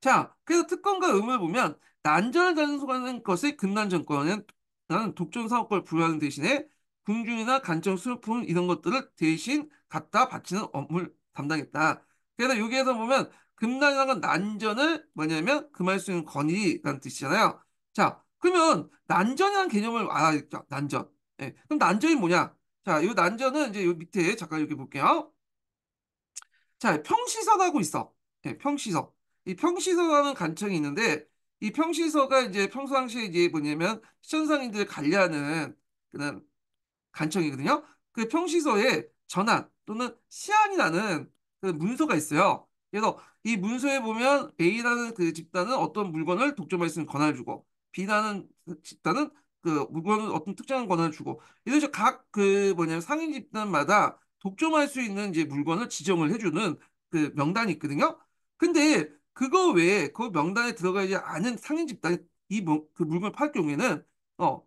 Speaker 1: 자, 그래서 특권과 의무를 보면 난전을 단속하는 것을 근난 정권은 나는 독점 사업권을 부여하는 대신에 군중이나 간청 수료품 이런 것들을 대신 갖다 바치는 업무를 담당했다. 그래서 여기에서 보면 금난이라는 난전을 뭐냐면 금할 수 있는 권위라는 뜻이잖아요. 자, 그러면 난전이라는 개념을 알아야겠죠. 난전. 예, 그럼 난전이 뭐냐? 자, 이 난전은 이제 요 밑에 잠깐 여기 볼게요. 자, 평시선하고 있어. 예, 평시선이평시선하는관청이 있는데 이평시선가 이제 평상시에 이제 뭐냐면 시천상인들 을 관리하는 그런 관청이거든요그 평시서에 전환 또는 시안이라는 그 문서가 있어요. 그래서 이 문서에 보면 A라는 그 집단은 어떤 물건을 독점할 수 있는 권한을 주고 B라는 집단은 그 물건은 어떤 특정한 권한을 주고 이래서 각그 뭐냐면 상인 집단마다 독점할 수 있는 이제 물건을 지정을 해주는 그 명단이 있거든요. 근데 그거 외에 그 명단에 들어가지 않은 상인 집단이 이그 뭐, 물건을 팔 경우에는 어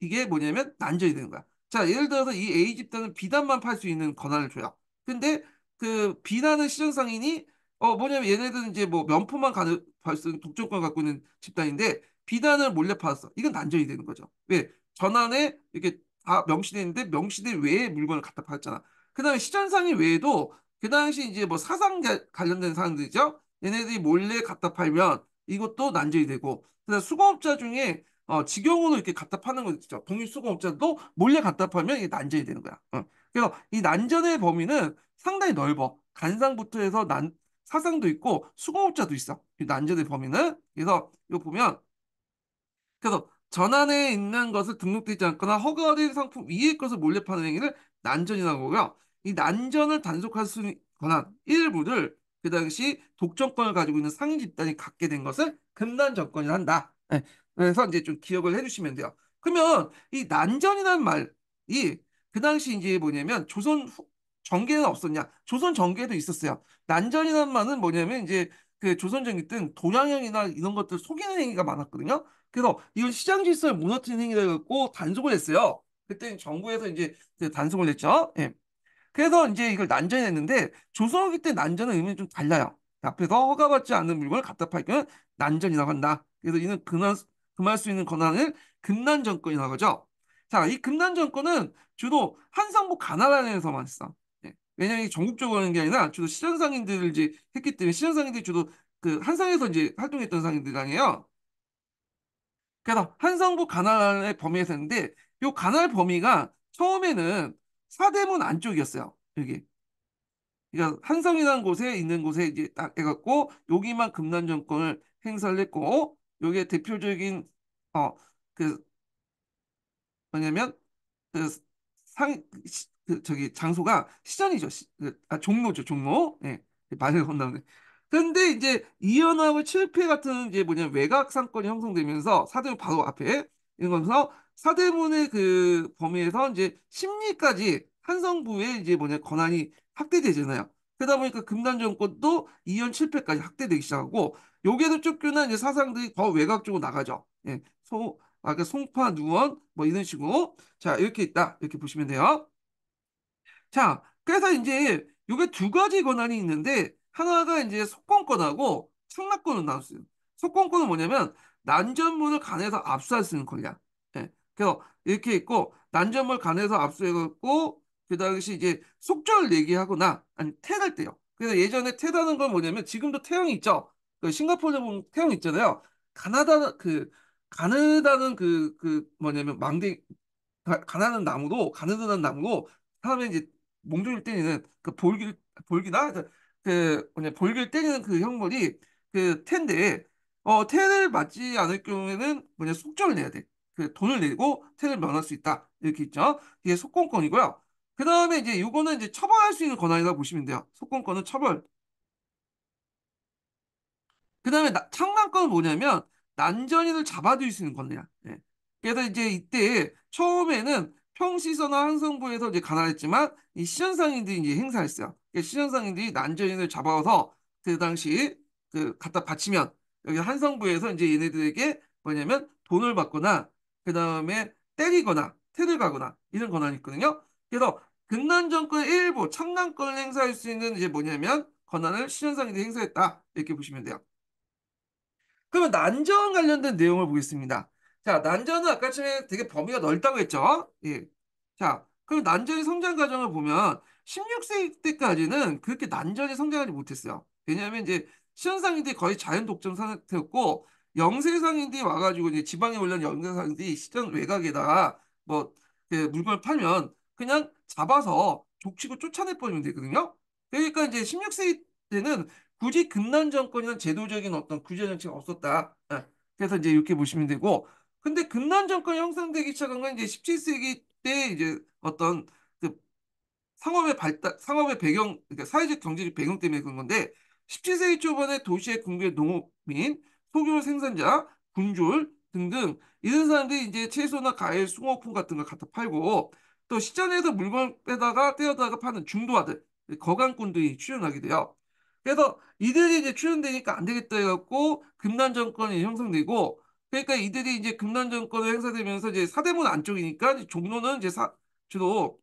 Speaker 1: 이게 뭐냐면 난절이 되는 거야. 자 예를 들어서 이 A 집단은 B단만 팔 수 있는 권한을 줘요. 근데 그비난의 시정상인이 어 뭐냐면 얘네들은 이제 뭐 면포만 가는 발생 독점권 갖고 있는 집단인데 비난을 몰래 팔았어 이건 난전이 되는 거죠. 왜 전환에 이렇게 다 명시돼 있는데 명시된 외에 물건을 갖다 팔았잖아. 그다음에 시전상인 외에도 그 당시 이제 뭐 사상 관련된 사람들이죠. 얘네들이 몰래 갖다 팔면 이것도 난전이 되고 그다음 수공업자 중에 어, 직영으로 이렇게 갖다 파는 거 있죠. 독립 수공업자도 몰래 갖다 팔면 이게 난전이 되는 거야. 어. 그래서 이 난전의 범위는 상당히 넓어. 간상부터 해서 난, 사상도 있고 수공업자도 있어. 이 난전의 범위는. 그래서 이거 보면 그래서 전환에 있는 것을 등록되지 않거나 허가된 상품 위의 것을 몰래 파는 행위를 난전이라고 하고요. 이 난전을 단속할 수 있는 권한 일부를 그 당시 독점권을 가지고 있는 상위 집단이 갖게 된 것을 금단 전권이라 한다. 네. 그래서 이제 좀 기억을 해주시면 돼요. 그러면 이 난전이라는 말이 그 당시 이제 뭐냐면 조선 정계는 없었냐? 조선 정계도 있었어요. 난전이란 말은 뭐냐면 이제 그 조선 전기땐도량형이나 이런 것들 속이는 행위가 많았거든요. 그래서 이건 시장 질서를 무너뜨리는 행위라 갖고 단속을 했어요. 그때 정부에서 이제 그 단속을 했죠. 예. 그래서 이제 이걸 난전했는데 조선기 때 난전의 의미는 좀 달라요. 앞에서 허가받지 않은 물건을 갖다 팔기는 난전이라고 한다. 그래서 이는 금할 수 있는 권한을 금난 전권이라고 하죠. 자, 이 금단 정권은 주로 한성부 가나라에서만 있어 예. 왜냐면 전국적으로 하는 게 아니라 주로 시전상인들을 이제 했기 때문에 시전상인들이 주로 그 한성에서 이제 활동했던 상인들 아니에요. 그래서 한성부 가나라의 범위에서 했는데 이 가날 나 범위가 처음에는 사대문 안쪽이었어요. 여기. 그러니까 한성이라는 곳에 있는 곳에 이제 딱 해갖고 여기만 금난 정권을 행사를 했고 여기에 대표적인 어그 왜냐면 그 상, 시, 그 저기 장소가 시전이죠. 시, 그, 아, 종로죠, 종로. 예. 말을 건나는데 근데 이제 이연하고 칠패 같은 이제 뭐냐 외곽 상권이 형성되면서 사대문 바로 앞에 이러면서 사대문의 그 범위에서 이제 심리까지 한성부의 이제 뭐냐 권한이 확대되잖아요. 그러다 보니까 금단 정권도 이연칠패까지 확대되기 시작하고 요게도 쫓겨난 이제 사상들이 더 외곽 쪽으로 나가죠. 예. 소, 아까 그 송파 누원 뭐 이런 식으로 자 이렇게 있다 이렇게 보시면 돼요. 자 그래서 이제 요게 두 가지 권한이 있는데 하나가 이제 소권권하고 청납권으 나왔어요. 소권권은 뭐냐면 난전문을 간해서 압수할 수 있는 권리야. 예 그래서 이렇게 있고 난전문을 간해서 압수해갖고 그 당시 이제 속절을 얘기하거나 아니 태할 때요. 그래서 예전에 태라는 건 뭐냐면 지금도 태형이 있죠. 그 싱가포르에 보면 태형 있잖아요. 가나다 그 가느다는 그, 그 뭐냐면 망대, 가, 가난한 나무도, 가느다는 나무도 사람의 이제 몽졸일 때는 그 볼길, 볼기나, 그, 그 뭐냐, 볼길 때리는 그 형벌이 그 텐데, 어, 텐을 맞지 않을 경우에는 뭐냐, 속정을 내야 돼. 그 돈을 내고 텐을 면할 수 있다. 이렇게 있죠. 이게 속공권이고요. 그 다음에 이제 요거는 이제 처벌할 수 있는 권한이라고 보시면 돼요. 속공권은 처벌. 그 다음에 창간권은 뭐냐면 난전인을 잡아둘 수 있는 건데요. 예. 그래서 이제 이때 처음에는 평시선화 한성부에서 이제 가난했지만 이 시현상인들이 이제 행사했어요. 그러 그러니까 시현상인들이 난전인을 잡아서 그 당시 그 갖다 바치면 여기 한성부에서 이제 얘네들에게 뭐냐면 돈을 받거나 그 다음에 때리거나 테를 가거나 이런 권한이 있거든요. 그래서 근난정권 일부 창남권을 행사할 수 있는 이제 뭐냐면 권한을 시현상인들이 행사했다 이렇게 보시면 돼요. 그러면 난전 관련된 내용을 보겠습니다. 자, 난전은 아까 전에 되게 범위가 넓다고 했죠. 예. 자, 그럼 난전의 성장 과정을 보면 16세기 때까지는 그렇게 난전이 성장하지 못했어요. 왜냐하면 이제 시현상인들이 거의 자연 독점 상태였고 영세상인들이 와가지고 이제 지방에 올라온 영세상인들이 시장 외곽에다가 뭐 물건을 팔면 그냥 잡아서 족치고 쫓아내버리면 되거든요. 그러니까 이제 16세기 때는 굳이 금난 정권이나 제도적인 어떤 규제 정책 없었다. 아, 그래서 이제 이렇게 보시면 되고 근데 금난 정권이 형성되기 시작한 건 이제 17세기 때 이제 어떤 그 상업의 발달, 상업의 배경, 그러니까 사회적 경제적 배경 때문에 그런 건데 17세기 초반에 도시의 군계 농업인 소규모 생산자, 군졸 등등 이런 사람들이 이제 채소나 과일, 숭어포 같은 걸 갖다 팔고 또 시장에서 물건 빼다가 떼어다가 파는 중도화들, 거강꾼들이 출현하게 돼요. 그래서 이들이 이제 추연되니까 안 되겠다 해갖고 금난 정권이 형성되고 그러니까 이들이 이제 금난 정권을 행사되면서 이제 사대문 안쪽이니까 이제 종로는 이제 사, 주로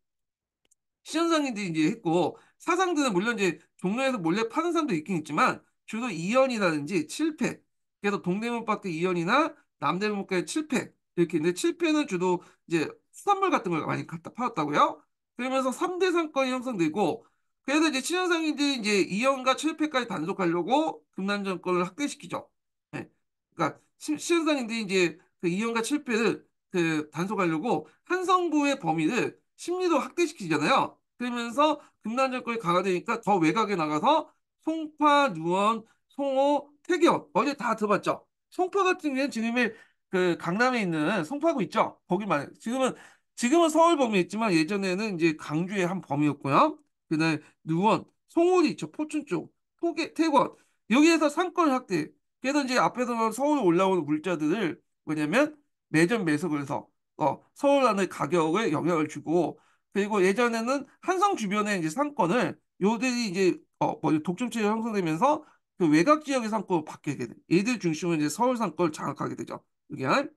Speaker 1: 시현상인들이 이제 했고 사상들은 물론 이제 종로에서 몰래 파는 사람도 있긴 있지만 주로 이연이라든지 칠패 그래서 동대문 밖에 이연이나 남대문 밖에 칠패 이렇게 있는데 칠패는 주로 이제 수산물 같은 걸 많이 갖다 팔았다고요. 그러면서 삼대 상권이 형성되고 그래서 이제 신현상인들이 이제 이연과 7패까지 단속하려고 금난정권을 확대시키죠. 예. 그러니까 신현상인들이 이제 그이연과 7패를 그 단속하려고 한성부의 범위를 심리도 확대시키잖아요. 그러면서 금난정권이 강화되니까 더 외곽에 나가서 송파, 누원, 송호, 태경 어제 다 들어봤죠. 송파 같은 경우에는 지금의 그 강남에 있는 송파구 있죠. 거기만 지금은 지금은 서울 범위 있지만 예전에는 이제 강주의 한 범위였고요. 그다음에 누원, 송울이 저 포춘 쪽, 포개, 태권 여기에서 상권 확대. 그래서 이제 앞에서 서울 올라오는 물자들을 뭐냐면 매점 매석을 해서 어, 서울 안의 가격에 영향을 주고 그리고 예전에는 한성 주변에 이제 상권을 요들이 이제 어, 뭐 독점체가 형성되면서 그 외곽 지역의 상권을 바뀌게 는 얘들 중심으로 이제 서울 상권을 장악하게 되죠. 여기 한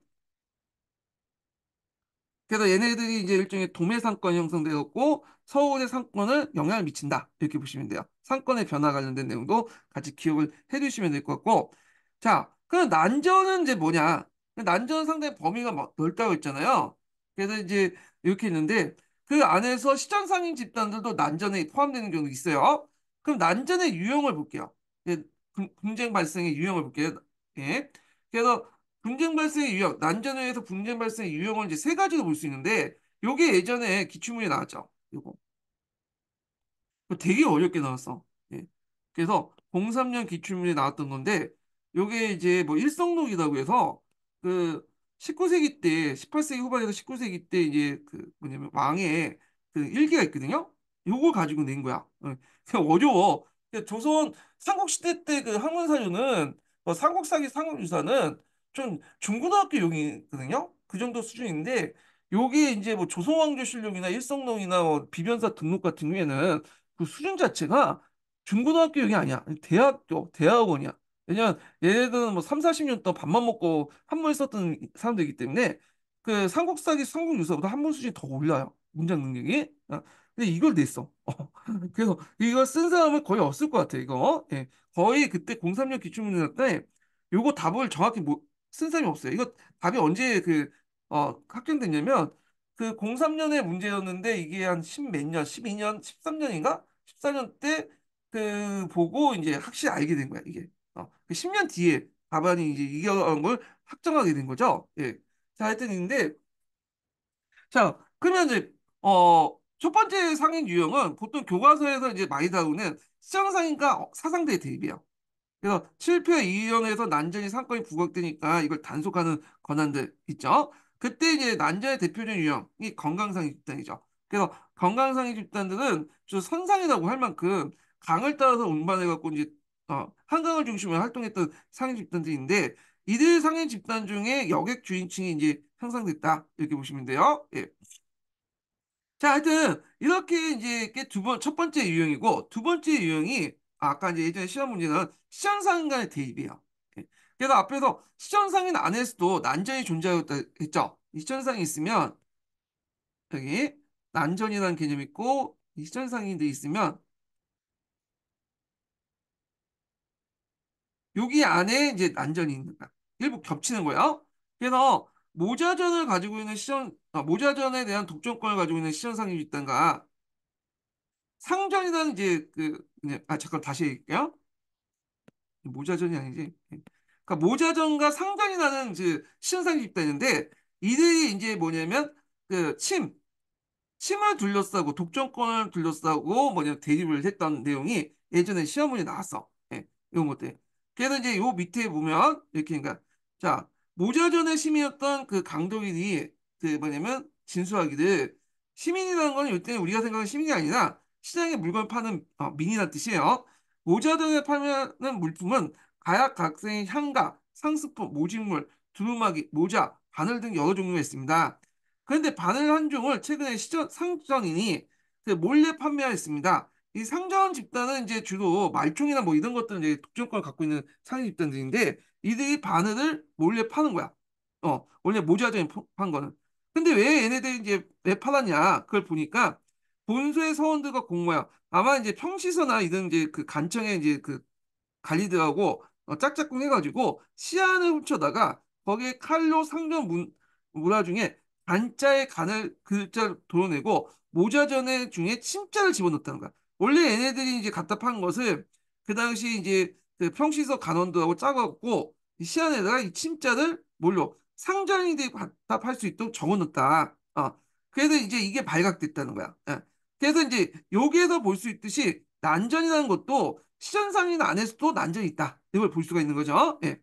Speaker 1: 그래서 얘네들이 이제 일종의 도매 상권이 형성되었고 서울의 상권을 영향을 미친다 이렇게 보시면 돼요. 상권의 변화 관련된 내용도 같이 기억을 해두시면 될 것 같고 자 그럼 난전은 이제 뭐냐? 난전상당 범위가 넓다고 했잖아요. 그래서 이제 이렇게 있는데 그 안에서 시장 상인 집단들도 난전에 포함되는 경우도 있어요. 그럼 난전의 유형을 볼게요. 예, 금, 쟁 발생의 유형을 볼게요. 예. 그래서 분쟁 발생의 유형, 난전에 의해서 분쟁 발생의 유형을 이제 세 가지로 볼 수 있는데 요게 예전에 기출문에 나왔죠. 요거. 되게 어렵게 나왔어. 예. 그래서 03년 기출문에 나왔던 건데 요게 이제 뭐 일성록이라고 해서 그 19세기 때 18세기 후반에서 19세기 때 이제 그 뭐냐면 왕의 그 일기가 있거든요. 요걸 가지고 낸 거야. 예. 어려워. 그러니까 조선 삼국시대 때 그항문사유는뭐 어, 삼국사기 삼국유사는 좀 중고등학교용이거든요. 그 정도 수준인데 요게 이제 뭐 조선왕조 실록이나 일성론이나 뭐 비변사 등록 같은 경우에는 그 수준 자체가 중고등학교용이 아니야. 대학교, 대학원이야. 왜냐면 얘네들은 뭐 3, 40년 동안 밥만 먹고 한문 썼던 사람들이기 때문에 그 삼국사기, 삼국유사보다 한문 수준이 더 올라요. 문장 능력이. 어? 근데 이걸 냈어. 어. 그래서 이걸 쓴 사람은 거의 없을 것 같아, 이거. 예. 거의 그때 03년 기출문제 때 요거 답을 정확히 못, 뭐쓴 사람이 없어요. 이거 답이 언제 그, 어, 확정됐냐면, 그 03년에 문제였는데, 이게 한 십 몇 년, 12년, 13년인가? 14년 때, 그, 보고 이제 확실히 알게 된 거야, 이게. 어, 10년 그 뒤에 답안이 이제 이겨간 걸 확정하게 된 거죠. 예. 자, 하여튼, 근데 자, 그러면 이제, 어, 첫 번째 상인 유형은 보통 교과서에서 이제 많이 다루는 시장 상인과 사상대 대입이에요. 그래서 7표 이의원에서 난전이 상권이 부각되니까 이걸 단속하는 권한들 있죠. 그때 이제 난전의 대표적인 유형이 건강상의 집단이죠. 그래서 건강상의 집단들은 주 선상이라고 할 만큼 강을 따라서 운반해갖고 이제 어, 한강을 중심으로 활동했던 상인 집단들인데 이들 상인 집단 중에 여객 주인층이 이제 형성됐다 이렇게 보시면 돼요. 예. 자, 하여튼 이렇게 이제 두 번 첫 번째 유형이고 두 번째 유형이 아, 아까 이제 예전에 시험 문제는 시험상인 간의 대입이에요. 예. 그래서 앞에서 시험상인 안에서도 난전이 존재하였다 했죠. 이 시험상이 있으면 여기 난전이라는 개념이 있고 이 시험상인데 있으면 여기 안에 이제 난전이 있는 거 일부 겹치는 거예요. 그래서 모자전을 가지고 있는 시험 아, 모자전에 대한 독점권을 가지고 있는 시험상인 있던가 상전이라는 이제 그, 네, 아, 잠깐 다시 얘기할게요. 모자전이 아니지. 네. 그러니까 모자전과 상전이라는 이제 신상 집단인데, 이들이 이제 뭐냐면, 그, 침, 침을 둘러싸고 독점권을 둘러싸고 뭐냐 대립을 했던 내용이 예전에 시험문이 나왔어. 예, 이런 것들. 그래서 이제 요 밑에 보면 이렇게 그러니까 자 모자전의 시민이었던 그강덕인이그 뭐냐면 진수하기를 시민이라는 건 이때 우리가 생각하는 시민이 아니라 시장에 물건 파는 어, 민이란 뜻이에요. 모자등에 파는 물품은 가약, 각색, 향가, 상습품, 모직물, 두루마기, 모자, 바늘 등 여러 종류가 있습니다. 그런데 바늘 한 종을 최근에 시전 상장인이 그 몰래 판매하였습니다. 이 상장원 집단은 이제 주로 말총이나 뭐 이런 것들은 이제 독점권을 갖고 있는 상인 집단들인데 이들이 바늘을 몰래 파는 거야. 어, 원래 모자등에 판 거는. 근데 왜 얘네들이 이제 왜 팔았냐? 그걸 보니까 본소의 서원들과 공모야. 아마 이제 평시서나 이런 이제 그간청에 이제 그 관리들하고 어, 짝짝꿍 해가지고 시안을 훔쳐다가 거기에 칼로 상전 문, 문화 중에 간자의 간을 글자를 도려내고 모자전에 중에 침자를 집어넣었다는 거야. 원래 얘네들이 이제 갖다 판 것을 그 당시 이제 그 평시서 간원도하고 짜갖고 시안에다가 이 침자를 몰려 상전이 돼 갖다 팔수 있도록 적어넣었다 어. 그래서 이제 이게 발각됐다는 거야. 예. 그래서 이제 여기에서 볼 수 있듯이 난전이라는 것도 시전상인 안에서도 난전이 있다. 이걸 볼 수가 있는 거죠. 예.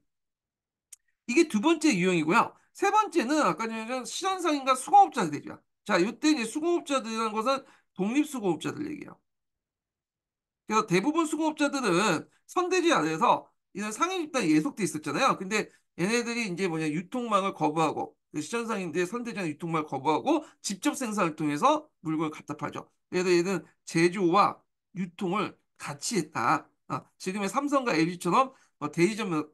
Speaker 1: 이게 두 번째 유형이고요. 세 번째는 아까 전에 시전상인과 수공업자들이야. 자, 이때 이제 수공업자들이라는 것은 독립수공업자들 얘기예요. 그래서 대부분 수공업자들은 선대지 안에서 이런 상인 집단이 예속돼 있었잖아요. 근데 얘네들이 이제 뭐냐 유통망을 거부하고 그 시전상인들의 선대지 유통망을 거부하고 직접 생산을 통해서 물건을 갖다 팔죠. 그래서 얘는 제조와 유통을 같이 했다. 아, 지금의 삼성과 LG처럼 뭐 대리점을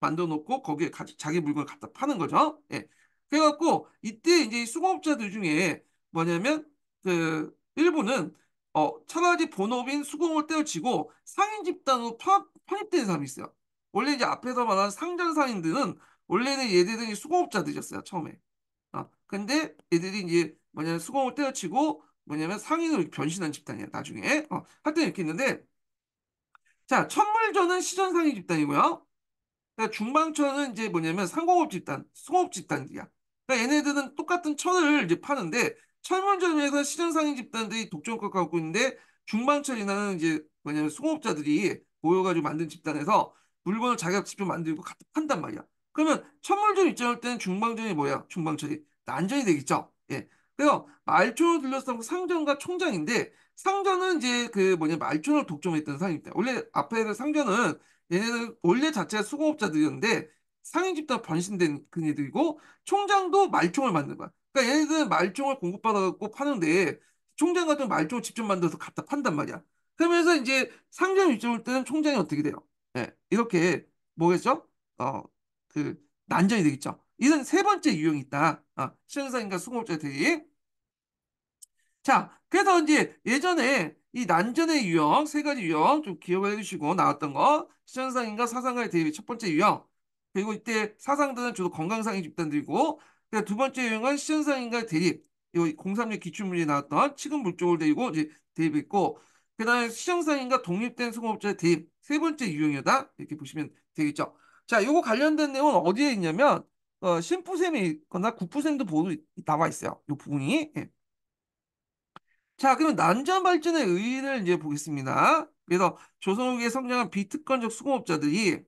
Speaker 1: 만들어 놓고 거기에 가, 자기 물건을 갖다 파는 거죠. 예. 그래갖고 이때 이제 수공업자들 중에 뭐냐면 그 일부는 어, 차라리 본업인 수공을 떼어치고 상인 집단으로 파업, 편입된 사람이 있어요. 원래 이제 앞에서 말한 상전 상인들은 원래는 얘들은 수공업자들이었어요 처음에. 아, 근데 얘들이 이제 뭐냐면 수공을 떼어치고 뭐냐면 상인으로 변신한 집단이야 나중에 어, 하여튼 이렇게 있는데 자 천물전은 시전상인 집단이고요 그러니까 중방천은 이제 뭐냐면 상공업 집단 송업 집단이야 그러니까 얘네들은 똑같은 천을 이제 파는데 천문전에서 시전상인 집단들이 독점권 갖고 있는데 중방천이라는 이제 뭐냐면 송업자들이 모여가지고 만든 집단에서 물건을 자격 지표 만들고 판단 말이야 그러면 천물전 입장할 때는 중방전이 뭐야 중방천이 난전이 되겠죠 예. 그래서 말초로 둘러싼 상전과 총장인데 상전은 이제 그 뭐냐 말초로 독점했던 상람입니다 원래 앞에 상전은 얘네는 원래 자체가 수공업자들이었는데 상인 집단 변신된 그네들이고 총장도 말총을 만든 거야. 그러니까 얘네들은 말총을 공급받아갖고 파는데 총장 같은 말총을 직접 만들어서 갖다 판단 말이야. 그러면서 이제 상장 입점올 때는 총장이 어떻게 돼요? 네, 이렇게 뭐겠죠? 어, 그 난전이 되겠죠. 이런세 번째 유형이 있다. 아, 신상인과 수공업자 대입. 자, 그래서 이제 예전에 이 난전의 유형, 세 가지 유형 좀 기억을 해주시고 나왔던 거. 시천상인과 사상가의 대입이 첫 번째 유형. 그리고 이때 사상들은 주로 건강상의 집단들이고, 두 번째 유형은 시천상인과의 대립. 이 03년 기출문제에 나왔던 치근 물쪽을 대입고 이제 대입했고, 그 다음에 시정상인과 독립된 수공업자의 대입. 세 번째 유형이다. 이렇게 보시면 되겠죠. 자, 요거 관련된 내용은 어디에 있냐면, 어, 신부셈이 있거나 국부셈도 보, 두 나와 있어요. 이 부분이. 예. 자, 그러면난자 발전의 의의를 이제 보겠습니다. 그래서 조선후기에 성장한 비특권적 수공업자들이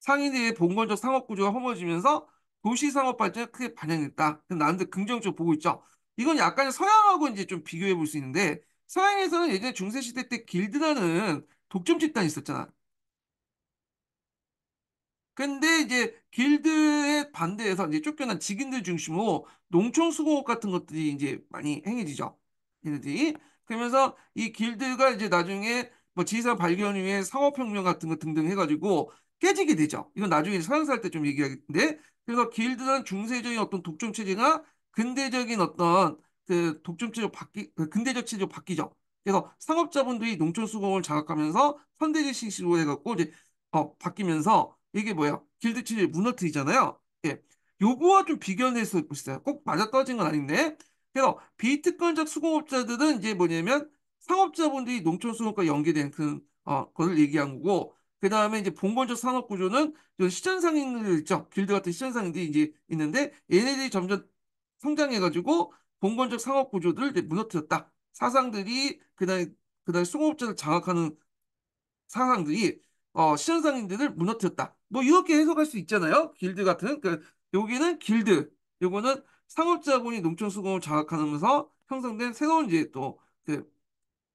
Speaker 1: 상인들의 봉건적 상업구조가 허물어지면서 도시상업 발전에 크게 반영했다. 나한테 긍정적으로 보고 있죠. 이건 약간 서양하고 이제 좀 비교해 볼 수 있는데 서양에서는 예전에 중세시대 때 길드라는 독점 집단이 있었잖아. 근데 이제 길드의반대에서 이제 쫓겨난 직인들 중심으로 농촌 수공업 같은 것들이 이제 많이 행해지죠. 얘네들이. 그러면서 이 길드가 이제 나중에 뭐 지리산 발견 후에 상업혁명 같은 거 등등 해가지고 깨지게 되죠. 이건 나중에 서양사할 때 좀 얘기하겠는데 그래서 길드는 중세적인 어떤 독점 체제가 근대적인 어떤 그 독점 체제로 바뀌 그 근대적 체제로 바뀌죠. 그래서 상업자분들이 농촌 수공업을 장악하면서 현대제식으로 해갖고 이제 어 바뀌면서 이게 뭐야? 길드 치즈 무너트리잖아요 예. 요거와 좀 비교해서 보시죠. 꼭 맞아떨어진 건 아닌데. 그래서 비특권적 수공업자들은 이제 뭐냐면 상업자분들이 농촌 수공과 연계된 그 어, 것을 얘기한 거고 그 다음에 이제 봉건적 산업 구조는 시전상인들 있죠. 길드 같은 시전상인들이 이제 있는데 얘네들이 점점 성장해가지고 봉건적 상업 구조들을 무너뜨렸다. 사상들이 그다음에 그다음에 수공업자를 장악하는 사상들이 어, 시전상인들을 무너뜨렸다. 뭐 이렇게 해석할 수 있잖아요. 길드 같은. 그러니까 여기는 길드. 요거는 상업자본이 농촌수공업을 장악하면서 형성된 새로운 이제 또 그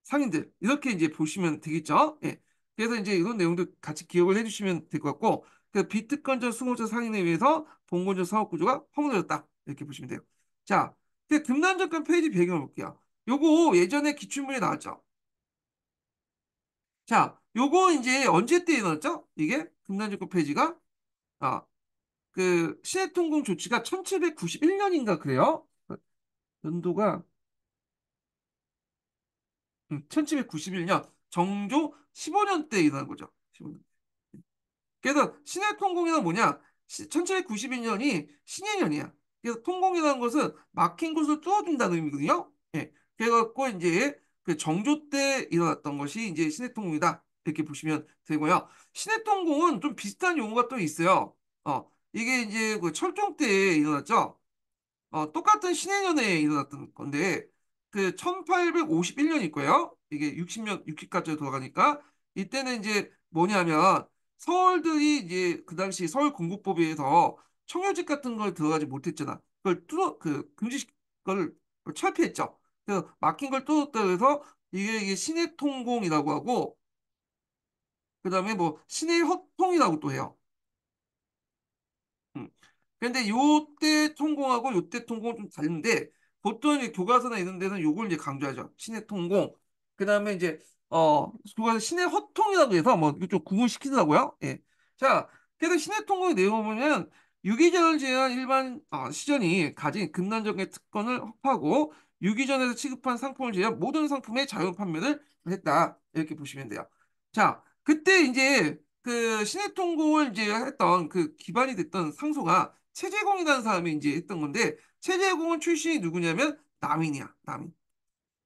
Speaker 1: 상인들 이렇게 이제 보시면 되겠죠. 예. 그래서 이제 이런 내용도 같이 기억을 해주시면 될 것 같고 그 비트건전 수공업자 상인에 의해서 봉건전 사업구조가 허물어졌다 이렇게 보시면 돼요. 자, 그금단적금 페이지 배경을 볼게요. 요거 예전에 기출문에 나왔죠. 자, 요거 이제 언제 때 일어났죠? 이게 금단적법 폐지가 아, 그 시내통공 조치가 1791년인가 그래요. 연도가 1791년 음, 정조 15년 때 일어난 거죠. 15년. 그래서 시내통공이란 뭐냐? 1791년이 신해년이야. 그래서 통공이라는 것은 막힌 곳을 뚫어준다는 의미거든요. 예. 그래갖고 이제 그 정조 때 일어났던 것이 이제 시내통공이다. 이렇게 보시면 되고요. 시내통공은 좀 비슷한 용어가 또 있어요. 어, 이게 이제 그 철종 때 일어났죠. 어, 똑같은 신해년에 일어났던 건데 그 1851년일 거예요. 이게 60년 60까지 돌아가니까 이때는 이제 뭐냐면 서울들이 이제 그 당시 서울 공급법에 의해서 청요집 같은 걸 들어가지 못했잖아. 그걸 뚫어 그 금지 그걸 철폐했죠. 그 막힌 걸 뚫었다 그래서 이게 이게 신해통공이라고 하고 그 다음에 뭐 신의 허통이라고 또 해요. 근데 음. 요때 통공하고 요때 통공은 좀 다른데 보통 이제 교과서나 이런 데는 요걸 이제 강조하죠. 신의 통공. 그 다음에 이제 어 교과서 신의 허통이라고 해서 뭐 이거 좀 구분시키더라고요. 예. 자, 그래서 신의 통공의 내용을 보면 유기전을 제외한 일반 어, 시전이 가진 금난적인 특권을 확보하고 유기전에서 취급한 상품을 제외한 모든 상품의 자유 판매를 했다. 이렇게 보시면 돼요. 자, 그때 이제 그신해 통곡을 이제 했던 그 기반이 됐던 상소가 최재공이라는 사람이 이제 했던 건데 최재공은 출신이 누구냐면 남인이야 남인.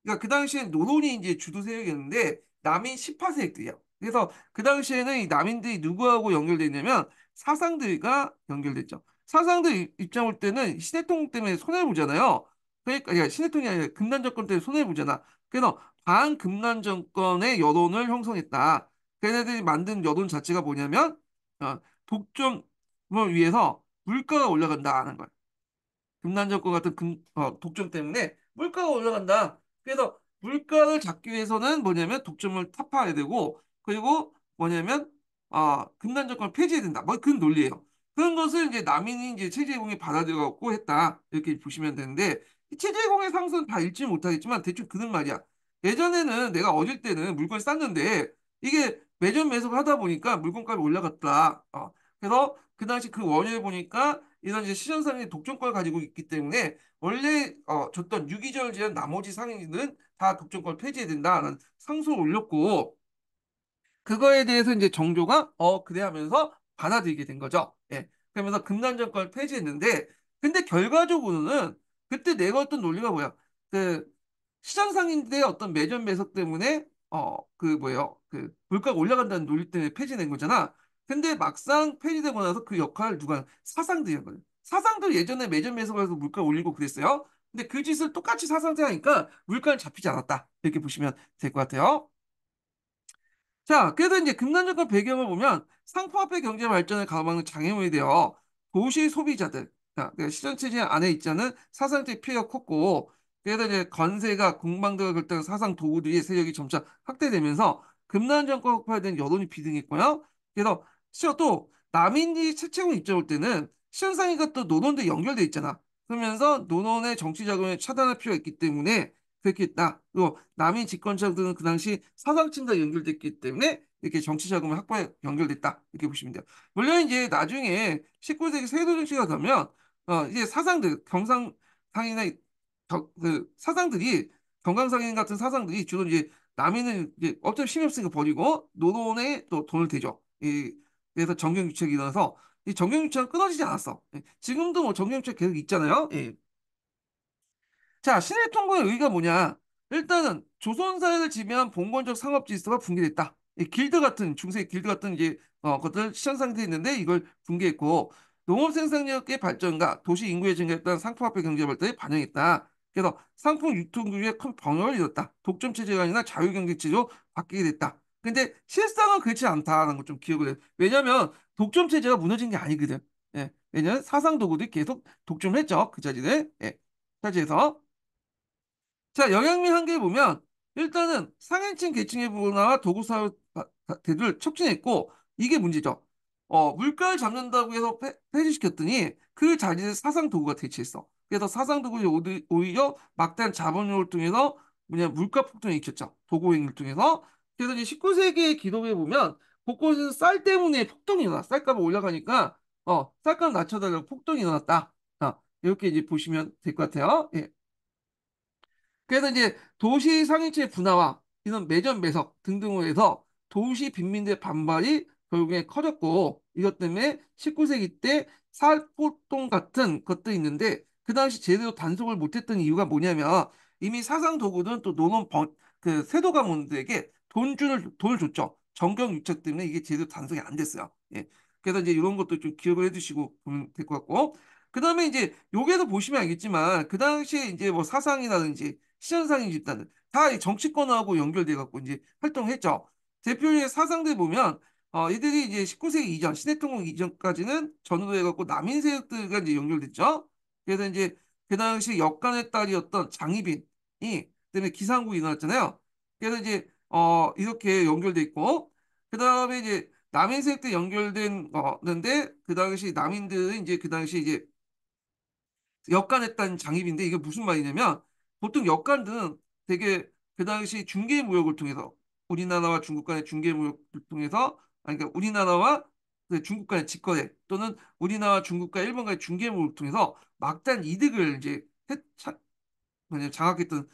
Speaker 1: 그러니까 그 당시에 노론이 이제 주도 세력이었는데 남인 1 8세기요 그래서 그 당시에는 이 남인들이 누구하고 연결됐냐면 사상들과 연결됐죠. 사상들 입장 올 때는 신해통 때문에 손해 보잖아요. 그러니까 신해통이 아니라 금난 정권 때문에 손해 보잖아. 그래서 반 금난 정권의 여론을 형성했다. 걔네들이 만든 여론 자체가 뭐냐면 어, 독점을 위해서 물가가 올라간다는 거예요. 금난적과 같은 금, 어, 독점 때문에 물가가 올라간다. 그래서 물가를 잡기 위해서는 뭐냐면 독점을 타파해야 되고 그리고 뭐냐면 어, 금난적권을 폐지해야 된다. 뭐 그런 논리예요. 그런 것을 이제 남인이 이제 체제공이 받아들여갖고 했다 이렇게 보시면 되는데 체제공의 상승은 다 읽지 못하겠지만 대충 그런 말이야. 예전에는 내가 어릴 때는 물건을 쌌는데 이게 매점 매을 하다 보니까 물건값이 올라갔다. 어, 그래서 그 당시 그 원유에 보니까 이런 이제 시전상의 독점권을 가지고 있기 때문에 원래 어, 줬던 유기적을 제한 나머지 상인은 다 독점권 폐지해야 된다는 상소를 올렸고 그거에 대해서 이제 정조가 어 그래 하면서 받아들이게 된 거죠. 예. 그러면서 금단정권을 폐지했는데 근데 결과적으로는 그때 내가 어떤 논리가 뭐야? 그 시장상인들의 어떤 매점 매석 때문에 어, 그 뭐예요? 그 물가가 올라간다는 논리 때문에 폐지된 거잖아. 근데 막상 폐지되고 나서 그 역할을 누가 사상들이 한 거예요. 사상들 예전에 매점에서 가서 물가 올리고 그랬어요. 근데 그 짓을 똑같이 사상들 하니까 물가는 잡히지 않았다. 이렇게 보시면 될 것 같아요. 자, 그래서 이제 금단정권 배경을 보면 상품화폐 경제 발전을 가로막는 장애물이 되어 도시 소비자들, 그러니까 시전체제 안에 있지 않은 사상적 피해가 컸고 그래서 이제 관세가 공방대가 결탁한 사상 도구들의 세력이 점차 확대되면서 금난 정권 파에된 여론이 비등했고요. 그래서 시어 또 남인이 채채권 입장올 때는 시현상의가또 노론도 연결돼 있잖아. 그러면서 노론의 정치작용을 차단할 필요가 있기 때문에 그렇게 했다 그리고 남인 집권자들은 그 당시 사상층과 연결됐기 때문에 이렇게 정치자금을 확보에 연결됐다. 이렇게 보시면 돼요. 물론 이제 나중에 19세기 세도 정치가 되면 어 이제 사상들 경상상이나 그 사상들이 경강상인 같은 사상들이 주로 이제 남인은 이제 어차피 신경 쓰니까 버리고 노론에 또 돈을 대죠. 이 그래서 정경유착이 일어나서 이 정경유착은 끊어지지 않았어. 예, 지금도 뭐 정경유착 계속 있잖아요. 예. 자 신의 통과의 의의가 뭐냐? 일단은 조선사회를 지배한 봉건적 상업 질서가 붕괴됐다. 길드 같은 중세 길드 같은 이제 어 것들 시장 상태 있는데 이걸 붕괴했고 농업 생산력의 발전과 도시 인구의 증가에 따른 상품화폐 경제 발달이 반영했다. 그래서 상품 유통규제 큰 변화를 이뤘다. 독점 체제가 아니라 자유경쟁 체제로 바뀌게 됐다. 근데 실상은 그렇지 않다는 걸 좀 기억을 해요. 왜냐면 독점 체제가 무너진 게 아니거든. 예. 왜냐면 사상 도구들이 계속 독점을 했죠. 그 자리를. 예. 자지해서 자, 영향민 한계에 보면 일단은 상향층 계층의 분화와 도구 사회 대두를 촉진했고 이게 문제죠. 어, 물가를 잡는다고 해서 폐, 폐지시켰더니 그 자리를 사상 도구가 대체했어. 그래서 사상도굴이 오히려 막대한 자본을 통해서 뭐냐 물가 폭등이 일으켰죠. 도구행을 통해서. 그래서 이제 19세기의 기록에 보면 곳곳에서 쌀 때문에 폭등이 일어났 쌀값이 올라가니까 어 쌀값 낮춰달라고 폭등이 일어났다. 어, 이렇게 이제 보시면 될 것 같아요. 예. 그래서 이제 도시 상인체 분화와 이런 매점 매석 등등으로 해서 도시 빈민들의 반발이 결국에 커졌고 이것 때문에 19세기 때 살포동 같은 것도 있는데 그 당시 제대로 단속을 못했던 이유가 뭐냐면 이미 사상 도구는 또 논원 번, 그 세도 가문들에게 돈 주는 돈을 줬죠. 정경 유착 때문에 이게 제대로 단속이 안 됐어요. 예. 그래서 이제 이런 것도 좀 기억을 해두시고 보면 될 것 같고 그 다음에 이제 여기에도 보시면 알겠지만 그 당시에 이제 뭐 사상이라든지 시현상인 집단들 다 정치권하고 연결돼 갖고 이제 활동했죠. 대표적인 사상들 보면 어, 이들이 이제 19세기 이전, 시대통일 이전까지는 전후로 해갖고 남인 세력들과 이제 연결됐죠. 그래서 이제 그 당시 역간의 딸이었던 장희빈이 때문에 기상국이 일어났잖아요. 그래서 이제 어 이렇게 연결돼 있고 그 다음에 이제 남인색 세때 연결된 거는데 그 당시 남인들은 이제 그 당시 이제 역간의다는 장입인데 이게 무슨 말이냐면 보통 역간들은 되게 그 당시 중계 무역을 통해서 우리나라와 중국 간의 중계 무역을 통해서 아 그러니까 우리나라와 그 중국 간의 직거래 또는 우리나라와 중국과 일본 과의 중개무역을 통해서 막대한 이득을 이제 차, 장악했던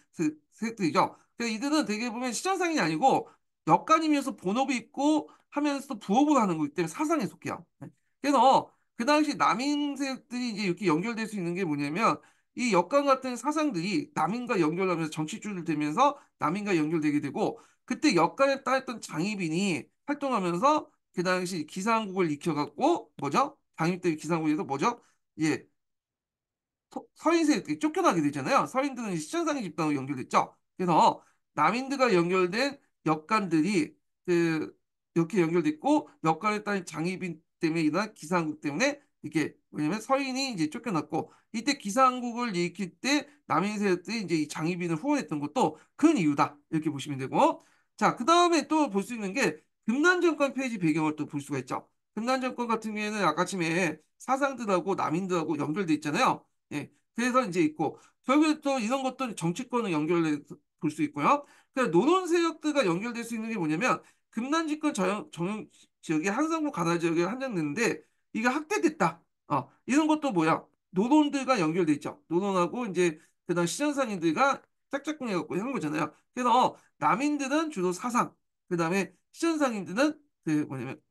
Speaker 1: 세트이죠. 이들은 대개 보면 시장상인이 아니고 역간이면서 본업이 있고 하면서 부업을 하는 거기 때문에 사상에 속해요. 네. 그래서 그 당시 남인들이 세 이제 이렇게 연결될 수 있는 게 뭐냐면 이 역간 같은 사상들이 남인과 연결하면서 정치줄를 되면서 남인과 연결되게 되고 그때 역간에 따랐던 장희빈이 활동하면서 그 당시 기상국을 익혀갖고 뭐죠? 당일때 기상국에서 뭐죠? 예, 서인세에 쫓겨나게 되잖아요. 서인들은 시천상의 집단으로 연결됐죠. 그래서 남인들과 연결된 역관들이그 이렇게 연결됐고 역관에 따른 장희빈 때문에 일어난 기상국 때문에 이게 렇 왜냐면 서인이 이제 쫓겨났고 이때 기상국을 일으킬 때 남인세였던 이제 이 장희빈을 후원했던 것도 큰 이유다 이렇게 보시면 되고 자그 다음에 또 볼 수 있는 게 금난정권 페이지 배경을 또 볼 수가 있죠. 금난정권 같은 경우에는 아까쯤에 사상들하고 남인들하고 연결돼 있잖아요. 예. 그래서 이제 있고 결국에 또 이런 것도 정치권을 연결해 볼수 있고요. 그러니 노론 세력들과 연결될 수 있는 게 뭐냐면 금난집권 정영, 정영 지역이 한성구 가나 지역에 한정됐는데 이게 확대됐다. 어, 이런 것도 뭐야? 노론들과 연결돼 있죠. 노론하고 이제 그다음 시장상인들과 짝짝꿍 해갖고 한 거잖아요. 그래서 남인들은 주로 사상, 그 다음에 시전상인들은그 뭐냐면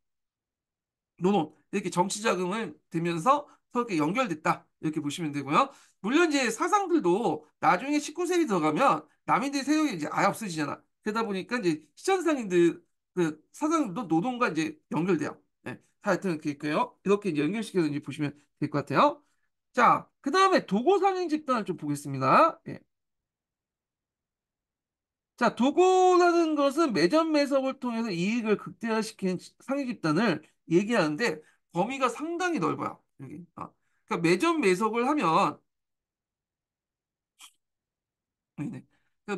Speaker 1: 노노 이렇게 정치 자금을 들면서 그렇게 연결됐다 이렇게 보시면 되고요. 물론 이제 사상들도 나중에 19세기 들어가면 남인들 세력이 이제 아예 없어지잖아. 그러다 보니까 이제 시전상인들그 사상들도 노동과 이제 연결돼요. 네. 하여튼 이렇게 있고요. 이렇게 이제 연결시켜서 이제 보시면 될 것 같아요. 자, 그 다음에 도고 상인 집단을 좀 보겠습니다. 예. 자, 도구라는 것은 매점 매석을 통해서 이익을 극대화시키는 상위 집단을 얘기하는데 범위가 상당히 넓어요. 여기. 아, 그러니까 매점 매석을 하면 그러니까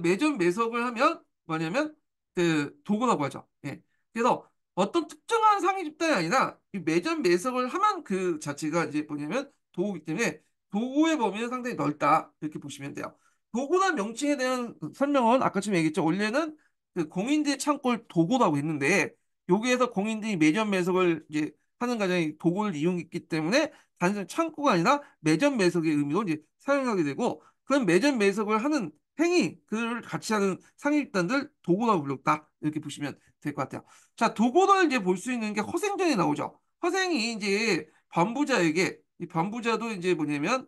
Speaker 1: 매점 매석을 하면 뭐냐면 그 도구라고 하죠. 예. 그래서 어떤 특정한 상위 집단이 아니라 이 매점 매석을 하면 그 자체가 이제 뭐냐면 도구이기 때문에 도구의 범위는 상당히 넓다 이렇게 보시면 돼요. 도구나 명칭에 대한 그 설명은 아까처럼 얘기했죠. 원래는 그 공인지 창골 도구라고 했는데 여기에서 공인지 매점 매석을 이제 하는 과정이 도구를 이용했기 때문에 단순히 창고가 아니라 매점 매석의 의미로 이제 사용하게 되고 그런 매점 매석을 하는 행위 그를 같이 하는 상입단들 도구라고 불렀다 이렇게 보시면 될 것 같아요. 자도구를 이제 볼 수 있는 게 허생전이 나오죠. 허생이 이제 반부자에게 이 반부자도 이제 뭐냐면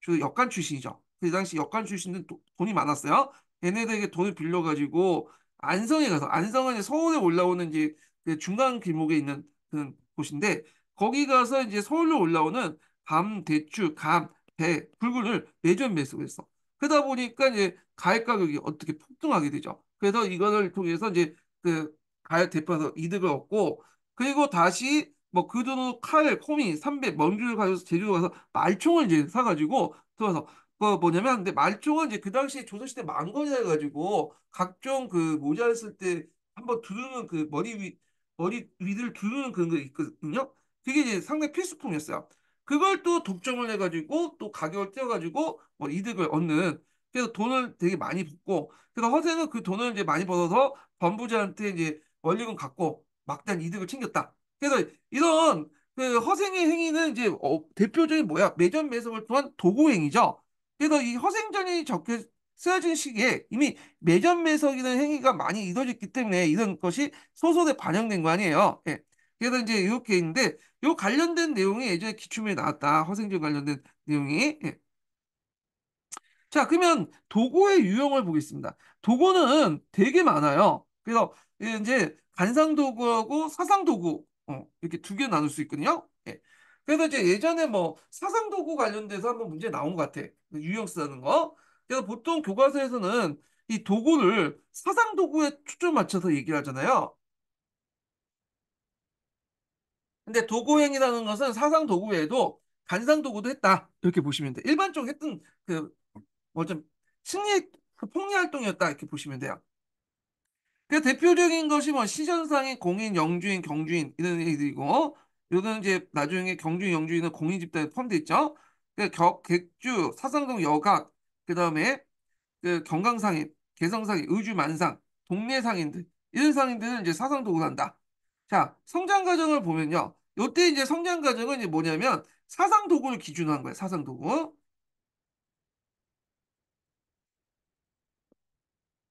Speaker 1: 주 역관 출신이죠. 그 당시 역관 출신은 돈이 많았어요. 얘네들에게 돈을 빌려가지고 안성에 가서 안성은 이제 서울에 올라오는 이제 그 중간 길목에 있는 그런 곳인데 거기 가서 이제 서울로 올라오는 밤, 대추, 감, 배, 붉은을 매점 매수 했어. 그러다 보니까 이제 가액 가격이 어떻게 폭등하게 되죠. 그래서 이거를 통해서 이제 그 가액 대파서 이득을 얻고 그리고 다시 뭐 그 돈으로 칼, 코미, 삼배, 멍주를 가져서 제주 가서 말총을 이제 사가지고 들어와서 거 뭐냐면 근데 말종은 이제 그당시 조선시대 망건이라 해가지고 각종 그 모자를 쓸때 한번 두르는 그 머리 위 머리 위를 두르는 그런 거 있거든요. 그게 이제 상당히 필수품이었어요. 그걸 또 독점을 해가지고 또 가격을 띄워가지고 뭐 이득을 얻는 그래서 돈을 되게 많이 붓고 그래서 허세는 그 돈을 이제 많이 벌어서 범부자한테 이제 원리금 갖고 막대한 이득을 챙겼다. 그래서 이런 그 허생의 행위는 이제 어, 대표적인 뭐야 매점 매석을 통한 도구 행위죠. 그래서 그러니까 이 허생전이 적혀 쓰여진 시기에 이미 매점매석이라는 행위가 많이 이루어졌기 때문에 이런 것이 소설에 반영된 거 아니에요. 예. 그래서 이제 이렇게 있는데 요 관련된 내용이 예전에 기춤에 나왔다. 허생전 관련된 내용이. 예. 자 그러면 도구의 유형을 보겠습니다. 도구는 되게 많아요. 그래서 이제 간상도구하고 사상도구 어, 이렇게 두 개 나눌 수 있거든요. 그래서 이제 예전에 뭐 사상도구 관련돼서 한번 문제 나온 것 같아. 그 유형 쓰는 거. 그래서 보통 교과서에서는 이 도구를 사상도구에 초점 맞춰서 얘기를 하잖아요. 근데 도구행이라는 것은 사상도구 외에도 간상도구도 했다. 이렇게 보시면 돼. 일반적으로 했던 그, 뭐 좀, 심리, 그 폭리활동이었다. 이렇게 보시면 돼요. 그 대표적인 것이 뭐시전상의 공인, 영주인, 경주인 이런 얘기들이고 요거는 이제 나중에 경주, 영주에는 공인집단에 포함되어 있죠. 그 격, 객주, 사상동 여각, 그 다음에 그 경강상인, 개성상인, 의주만상, 동네 상인들 이런 상인들은 이제 사상도 우한다. 자, 성장 과정을 보면요. 요때 이제 성장 과정은 이제 뭐냐면 사상 도구를 기준으로 한 거예요. 사상 도구.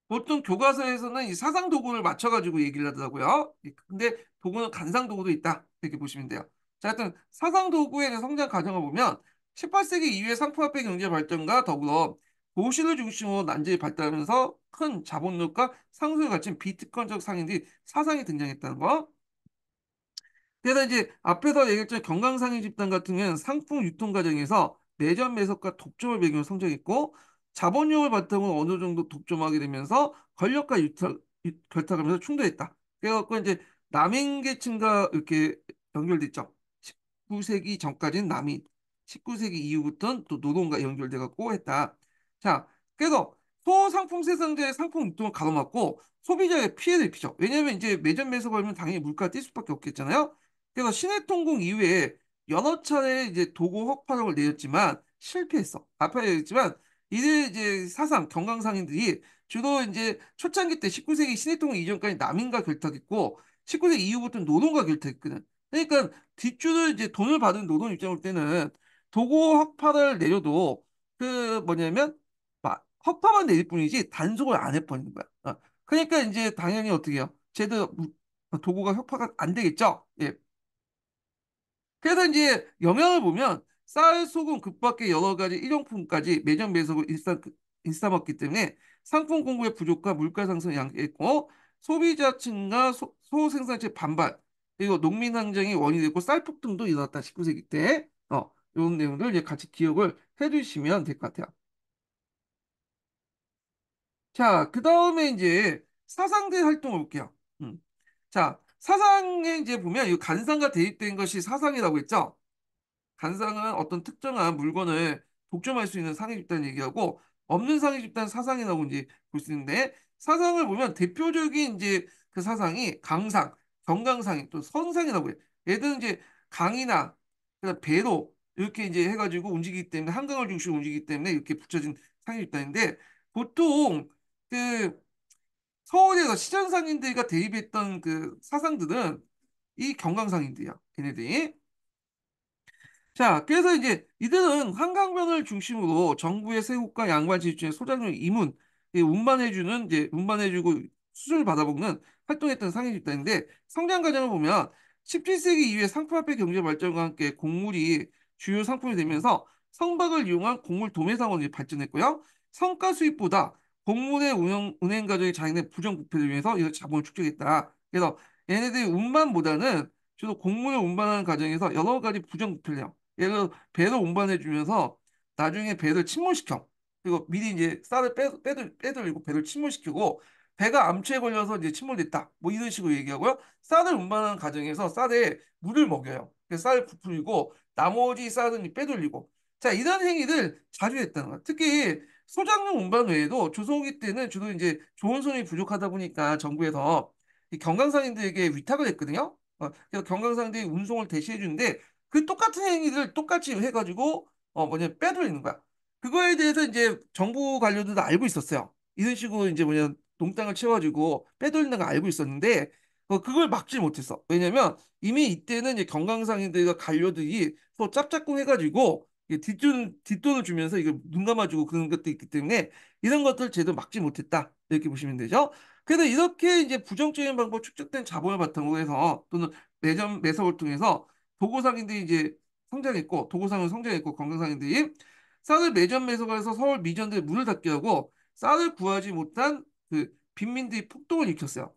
Speaker 1: 보통 교과서에서는 이 사상 도구를 맞춰 가지고 얘기를 하더라고요. 근데 도구는 간상 도구도 있다. 이렇게 보시면 돼요. 자, 하여튼 사상도구의 성장 과정을 보면 18세기 이후의 상품화폐 경제 발전과 더불어 도시를 중심으로 난제히 발달하면서 큰 자본력과 상승을 갖춘 비트컨적 상인들이 사상이 등장했다는 거. 그래서 이제 앞에서 얘기했던 경강상인 집단 같은 경우는 상품 유통 과정에서 내전 매석과 독점을 배경으로 성장했고 자본력을 바탕으로 어느 정도 독점하게 되면서 권력과 유탈, 결탁하면서 충돌했다. 그래갖고 이제 남인계층과 이렇게 연결됐죠 19세기 전까지는 남인, 19세기 이후부터는 또 노동과 연결돼 갖고 했다. 자, 그래서 소상품 세상제의 상품 유통을 가로막고 소비자의 피해를 입히죠. 왜냐면 하 이제 매점 매수 걸면 당연히 물가가 뛸 수밖에 없겠잖아요. 그래서 시내통공 이후에 여러 차례 이제 도고 헉파력을 내렸지만 실패했어. 아파야 했지만 이들 이제 사상 경강상인들이 주로 이제 초창기 때 19세기 시내통공 이전까지 남인과 결탁했고 19세 기 이후부터는 노동과 결탁했거든. 그러니까 뒷줄을 이제 돈을 받은 노동 입장 볼 때는 도고 허파를 내려도 그 뭐냐면 허파만 내릴 뿐이지 단속을 안 해버리는 거야. 어. 그러니까 이제 당연히 어떻게 해요? 제대로 어, 도구가 협파가 안 되겠죠? 예. 그래서 이제 영향을 보면 쌀, 소금, 급밖의 여러 가지 일용품까지 매점 매석을 일삼, 일삼었기 때문에 상품 공급의 부족과 물가 상승이 양했고 소비자층과 소, 소생산체 반발 그리고 농민항쟁이 원인이 됐고 쌀폭 등도 일어났다 19세기 때 어, 이런 내용들 이제 같이 기억을 해두시면 될 것 같아요. 자, 그 다음에 이제 사상대 활동을 볼게요. 음. 자, 사상에 이제 보면 이 간상과 대입된 것이 사상이라고 했죠. 간상은 어떤 특정한 물건을 독점할 수 있는 상위 집단 얘기하고 없는 상위 집단 사상이라고 이제 볼 수 있는데 사상을 보면 대표적인 이제 그 사상이 강상, 경강상이 또 선상이라고 해요. 얘들은 이제 강이나 배로 이렇게 이제 해가지고 움직이기 때문에 한강을 중심으로 움직이기 때문에 이렇게 붙여진 상이 있다는데 보통 그 서울에서 시장상인들과 대립했던그 사상들은 이 경강상인들이야 얘네들이 자 그래서 이제 이들은 한강변을 중심으로 정부의 세국과 양반 지지층의 소장적 이문 예, 운반해주는 이제 운반해주고 수준을 받아먹는 활동했던 상해 집단인데 성장 과정을 보면 17세기 이후에 상품화폐 경제 발전과 함께 곡물이 주요 상품이 되면서 성박을 이용한 곡물 도매 상황이 발전했고요. 성과 수입보다 공문의 운영, 은행 가정이 자기네 부정 부패를 위해서 이런 자본을 축적했다. 그래서 얘네들이 운반보다는 주로 공문을 운반하는 과정에서 여러 가지 부정 부패를 해요. 예를 들어 배를 운반해주면서 나중에 배를 침몰시켜. 그리고 미리 이제 쌀을 빼, 빼돌, 빼돌리고 배를 침몰시키고 배가 암초에 걸려서 이제 침몰됐다. 뭐 이런 식으로 얘기하고요. 쌀을 운반하는 과정에서 쌀에 물을 먹여요. 그래서 쌀을 부풀리고 나머지 쌀은 빼돌리고. 자, 이런 행위를 자주 했다는 거야. 특히 소작용 운반 외에도 조선기 때는 주로 이제 좋은 손이 부족하다 보니까 정부에서 경강상인들에게 위탁을 했거든요. 어, 그래서 경강상들이 운송을 대시해 주는데 그 똑같은 행위를 똑같이 해가지고 어 뭐냐 빼돌리는 거야. 그거에 대해서 이제 정부 관료들도 알고 있었어요. 이런 식으로 이제 뭐냐 농땅을 채워주고 빼돌린다는 걸 알고 있었는데 어, 그걸 막지 못했어. 왜냐면 이미 이때는 이제 경강상인들과 관료들이 또 짭짝꿍 해가지고 뒷돈, 뒷돈을 주면서 이걸 눈 감아주고 그런 것도 있기 때문에 이런 것들 제대로 막지 못했다. 이렇게 보시면 되죠. 그래서 이렇게 이제 부정적인 방법 축적된 자본을 바탕으로 해서 또는 매점, 매석을 통해서 도고상인들이 이제 성장했고 도고상은 성장했고 건강상인들이 쌀을 매점 매석을 해서 서울 미전들 문을 닫게 하고 쌀을 구하지 못한 그 빈민들이 폭동을 일으켰어요.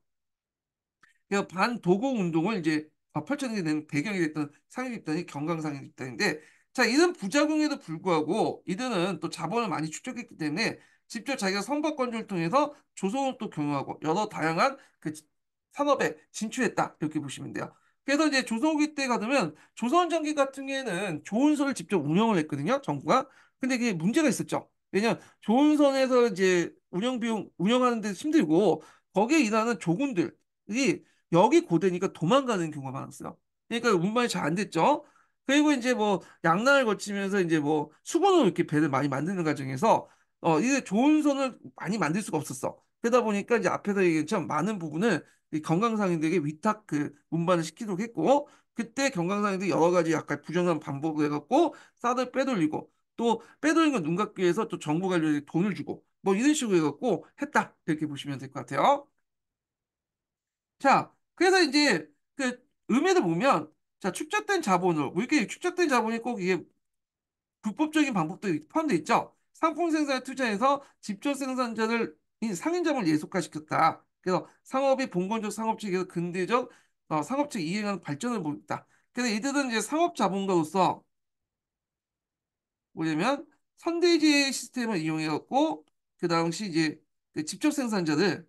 Speaker 1: 그래서 반도고 운동을 이제 펼쳐내게 된 배경이 됐던 상인집단이 경강상인집단인데 자 이런 부작용에도 불구하고 이들은 또 자본을 많이 축적했기 때문에 직접 자기가 선박건조를 통해서 조선을 또 경영하고 여러 다양한 그 산업에 진출했다 이렇게 보시면 돼요. 그래서 이제 조선기때 가면 조선전기 같은 경우에는 조은선을 직접 운영을 했거든요 정부가 근데 그게 문제가 있었죠. 왜냐면 조은선에서 이제 운영 비용 운영하는 데 힘들고 거기에 일하는 조군들이 여기 고대니까 도망가는 경우가 많았어요. 그러니까 운반이 잘 안 됐죠. 그리고 이제 뭐양날을 거치면서 이제 뭐 수건으로 이렇게 배를 많이 만드는 과정에서 어 이제 좋은 선을 많이 만들 수가 없었어. 그러다 보니까 이제 앞에서 얘기했지만 많은 부분을 건강상인들에게 위탁 그 운반을 시키도록 했고 그때 경강상인들이 여러 가지 약간 부정한 방법을 해갖고 싸들 빼돌리고 또 빼돌린 건눈 감기 위해서 또 정부가 관 돈을 주고 뭐 이런 식으로 해갖고 했다 이렇게 보시면 될 것 같아요. 자, 그래서 이제 그 의미를 보면 자 축적된 자본으로 뭐 이렇게 축적된 자본이 꼭 이게 불법적인 방법도 포함되어 있죠. 상품 생산에 투자해서 직접 생산자를 상인자본을 예속화시켰다. 그래서 상업이 봉건적 상업체계에서 근대적 어, 상업체 이행하는 발전을 보였다. 그래서 이들은 이제 상업 자본가로서 뭐냐면 선대지 시스템을 이용해갖고 그 당시 이제 그 직접 생산자들,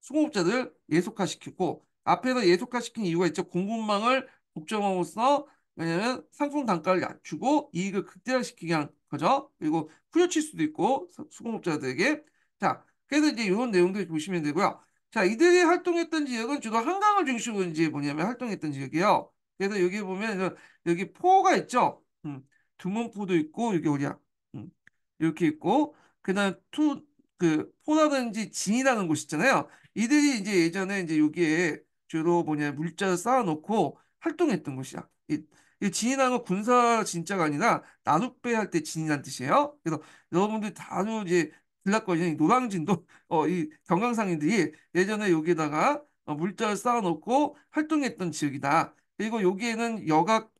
Speaker 1: 수공업자들 예속화시키고 앞에서 예속화시킨 이유가 있죠. 공급망을 독정함으로써 왜냐하면 상품 단가를 낮추고 이익을 극대화시키게 한 거죠. 그리고 후려칠 수도 있고 수공업자들에게 자 그래서 이제 이런 내용들 보시면 되고요. 자 이들이 활동했던 지역은 주로 한강을 중심으로 이제 뭐냐면 활동했던 지역이에요. 그래서 여기 보면 여기 포가 있죠. 음, 드문포도 있고 여기 어디야? 음, 이렇게 있고 그다음 투그 포라든지 진이라는 곳 있잖아요. 이들이 이제 예전에 이제 여기에 주로 뭐냐 물자를 쌓아놓고 활동했던 곳이야. 이, 이 진이라는 건 군사 진짜가 아니라 나룻배 할 때 진이란 뜻이에요. 그래서 여러분들 다들 이제 들락거리는 노랑진도 어, 이 경강상인들이 예전에 여기다가 에 어, 물자를 쌓아놓고 활동했던 지역이다. 그리고 여기에는 여각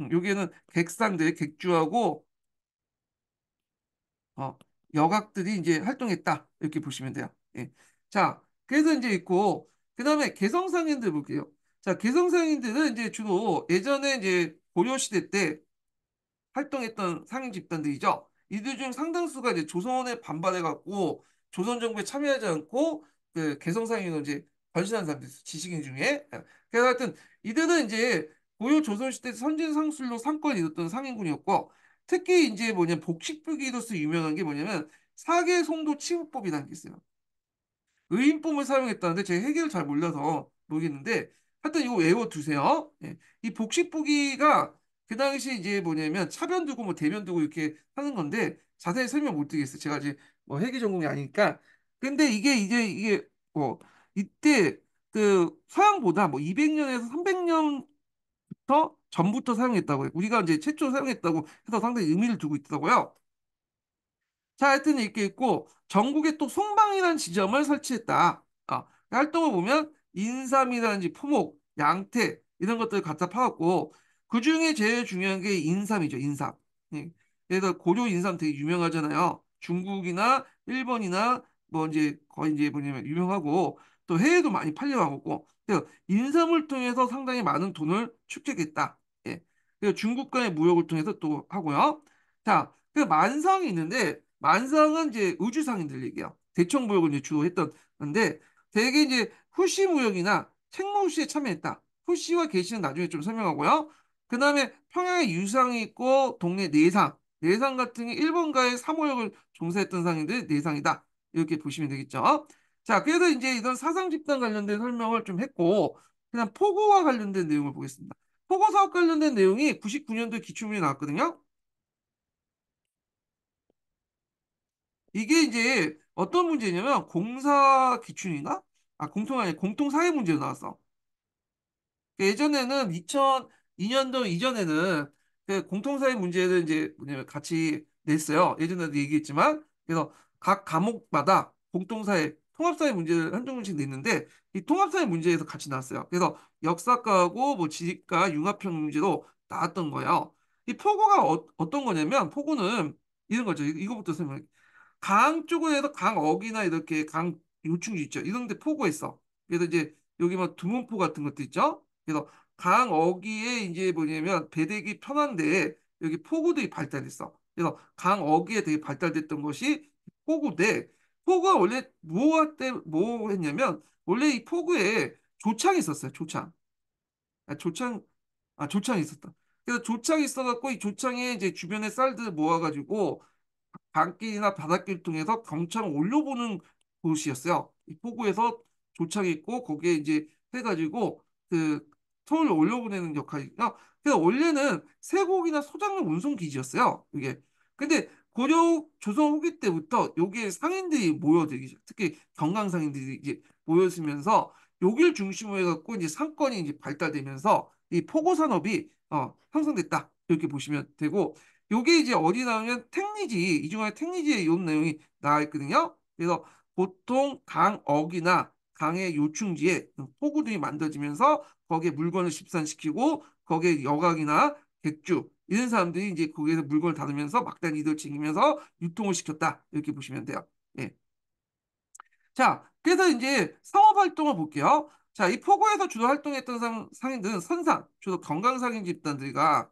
Speaker 1: 음, 여기에는 객상들 객주하고 어, 여각들이 이제 활동했다 이렇게 보시면 돼요. 예. 자, 그래서 이제 있고 그 다음에 개성상인들 볼게요. 자, 개성상인들은 이제 주로 예전에 이제 고려 시대 때 활동했던 상인 집단들이죠. 이들 중 상당수가 이제 조선에 반발해 갖고 조선 정부에 참여하지 않고 그 개성상인으로 이제 변신한 사람들 있어 지식인 중에. 예. 그래서 하여튼 이들은 이제 고려 조선 시대 선진 상술로 상권을 이뤘던 상인군이었고 특히 이제 뭐냐 복식불기로서 유명한 게 뭐냐면 사계송도 치부법이라는 게 있어요. 의인법을 사용했다는데 제가 해결을 잘 몰라서 모르겠는데 하여튼 이거 외워두세요. 예. 이 복식부기가 그 당시 이제 뭐냐면 차변 두고 뭐 대변 두고 이렇게 하는 건데 자세히 설명 못 드리겠어요. 제가 이제 뭐 회계 전공이 아니니까. 근데 이게 이제 이게 뭐 이때 그 서양보다 뭐 200년에서 300년부터 전부터 사용했다고 해요. 우리가 이제 최초 사용했다고 해서 상당히 의미를 두고 있더라고요. 자, 하여튼 이렇게 있고 전국에 또 송방이라는 지점을 설치했다. 아, 활동을 보면 인삼이라든지 포목, 양태 이런 것들을 갖다 파왔고 그 중에 제일 중요한 게 인삼이죠, 인삼. 예. 그래서 고려 인삼 되게 유명하잖아요. 중국이나 일본이나 뭐 이제 거의 이제 뭐냐면 유명하고 또 해외도 많이 팔려가고 인삼을 통해서 상당히 많은 돈을 축적했다. 중국 간의 무역을 통해서 또 하고요. 자, 그 만성이 있는데 만성은 이제 우주 상인들 얘기예요 대청 무역을 이제 주로 했던 건데 대개 이제 후시 무역이나 책무시에 참여했다. 후시와 계시는 나중에 좀 설명하고요. 그 다음에 평양에 유상이 있고 동네 내상, 내상 같은 게 일본과의 사무역을 종사했던 상인들 내상이다. 이렇게 보시면 되겠죠. 자, 그래서 이제 이런 사상 집단 관련된 설명을 좀 했고, 그냥 포고와 관련된 내용을 보겠습니다. 포고사업 관련된 내용이 99년도에 기출문에 나왔거든요. 이게 이제 어떤 문제냐면 공사 기준인가? 아 공통 아니 공통 사회 문제로 나왔어. 그러니까 예전에는 2002년도 이전에는 그 공통사회 문제를 이제 뭐냐면 같이 냈어요. 예전에도 얘기했지만 그래서 각 과목마다 공통사회 통합사회 문제를 한두 문씩 냈는데 이 통합사회 문제에서 같이 나왔어요. 그래서 역사과하고 뭐 지식과 융합형문제로 나왔던 거예요. 이 포고가 어, 떤 거냐면 포고는 이런 거죠. 이거부터 설명해. 강 쪽은 해서 강어귀나 이렇게 강 요충지 있죠. 이런 데 포고 있어. 그래서 이제 여기 막 뭐 두문포 같은 것도 있죠. 그래서 강어귀에 이제 뭐냐면 배대기 편한데 여기 포구들이 발달했어. 그래서 강어귀에 되게 발달됐던 것이 포구인데 포구가 원래 뭐 할 때뭐 했냐면 원래 이 포구에 조창이 있었어요. 조창. 아, 조창, 아, 조창이 있었다. 그래서 조창이 있어갖고 이 조창에 이제 주변에 쌀들 모아가지고 강길이나 바닷길 통해서 경창 올려보는 곳이었어요. 이 포구에서 조창이 있고 거기에 이제 해가지고 그 서울로 올려보내는 역할이니까 어, 그래서 원래는 쇠고기나 소장을 운송 기지였어요. 이게 근데 고려 조선 후기 때부터 여기에 상인들이 모여들기 시작, 특히 경강 상인들이 이제 모여지면서 여기를 중심으로 해갖고 이제 상권이 이제 발달되면서 이 포고 산업이 어, 형성됐다 이렇게 보시면 되고 이게 이제 어디 나오면 택리지 이 중에 택리지에 이런 내용이 나와 있거든요. 그래서 보통 강억이나 강의 요충지에 포구 등이 만들어지면서 거기에 물건을 집산시키고 거기에 여각이나 객주 이런 사람들이 이제 거기에서 물건을 다루면서 막단 이득을 챙기면서 유통을 시켰다 이렇게 보시면 돼요. 예. 자, 그래서 이제 사업 활동을 볼게요. 자, 이 포고에서 주로 활동했던 상, 상인들은 선상, 주로 건강상인 집단들과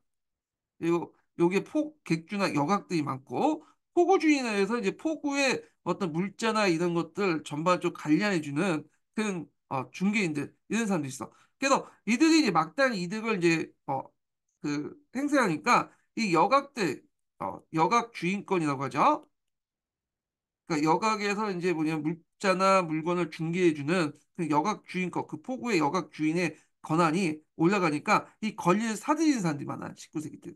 Speaker 1: 그리고 여기에 포, 객주나 여각들이 많고 포구 주인에 의해서 이제 포구의 어떤 물자나 이런 것들 전반적으로 관리해주는 큰 어, 중개인들 이런 사람들이 있어. 그래서 이들이 이제 막대한 이득을 이제 어, 그 행사하니까 이 여각들 어, 여각 주인권이라고 하죠. 그러니까 여각에서 이제 뭐냐면 물, 사자나 물건을 중개해주는 그 여각 주인권, 그 포구의 여각 주인의 권한이 올라가니까 이 권리를 사들이는 사람들이 많아요. 19세기 때.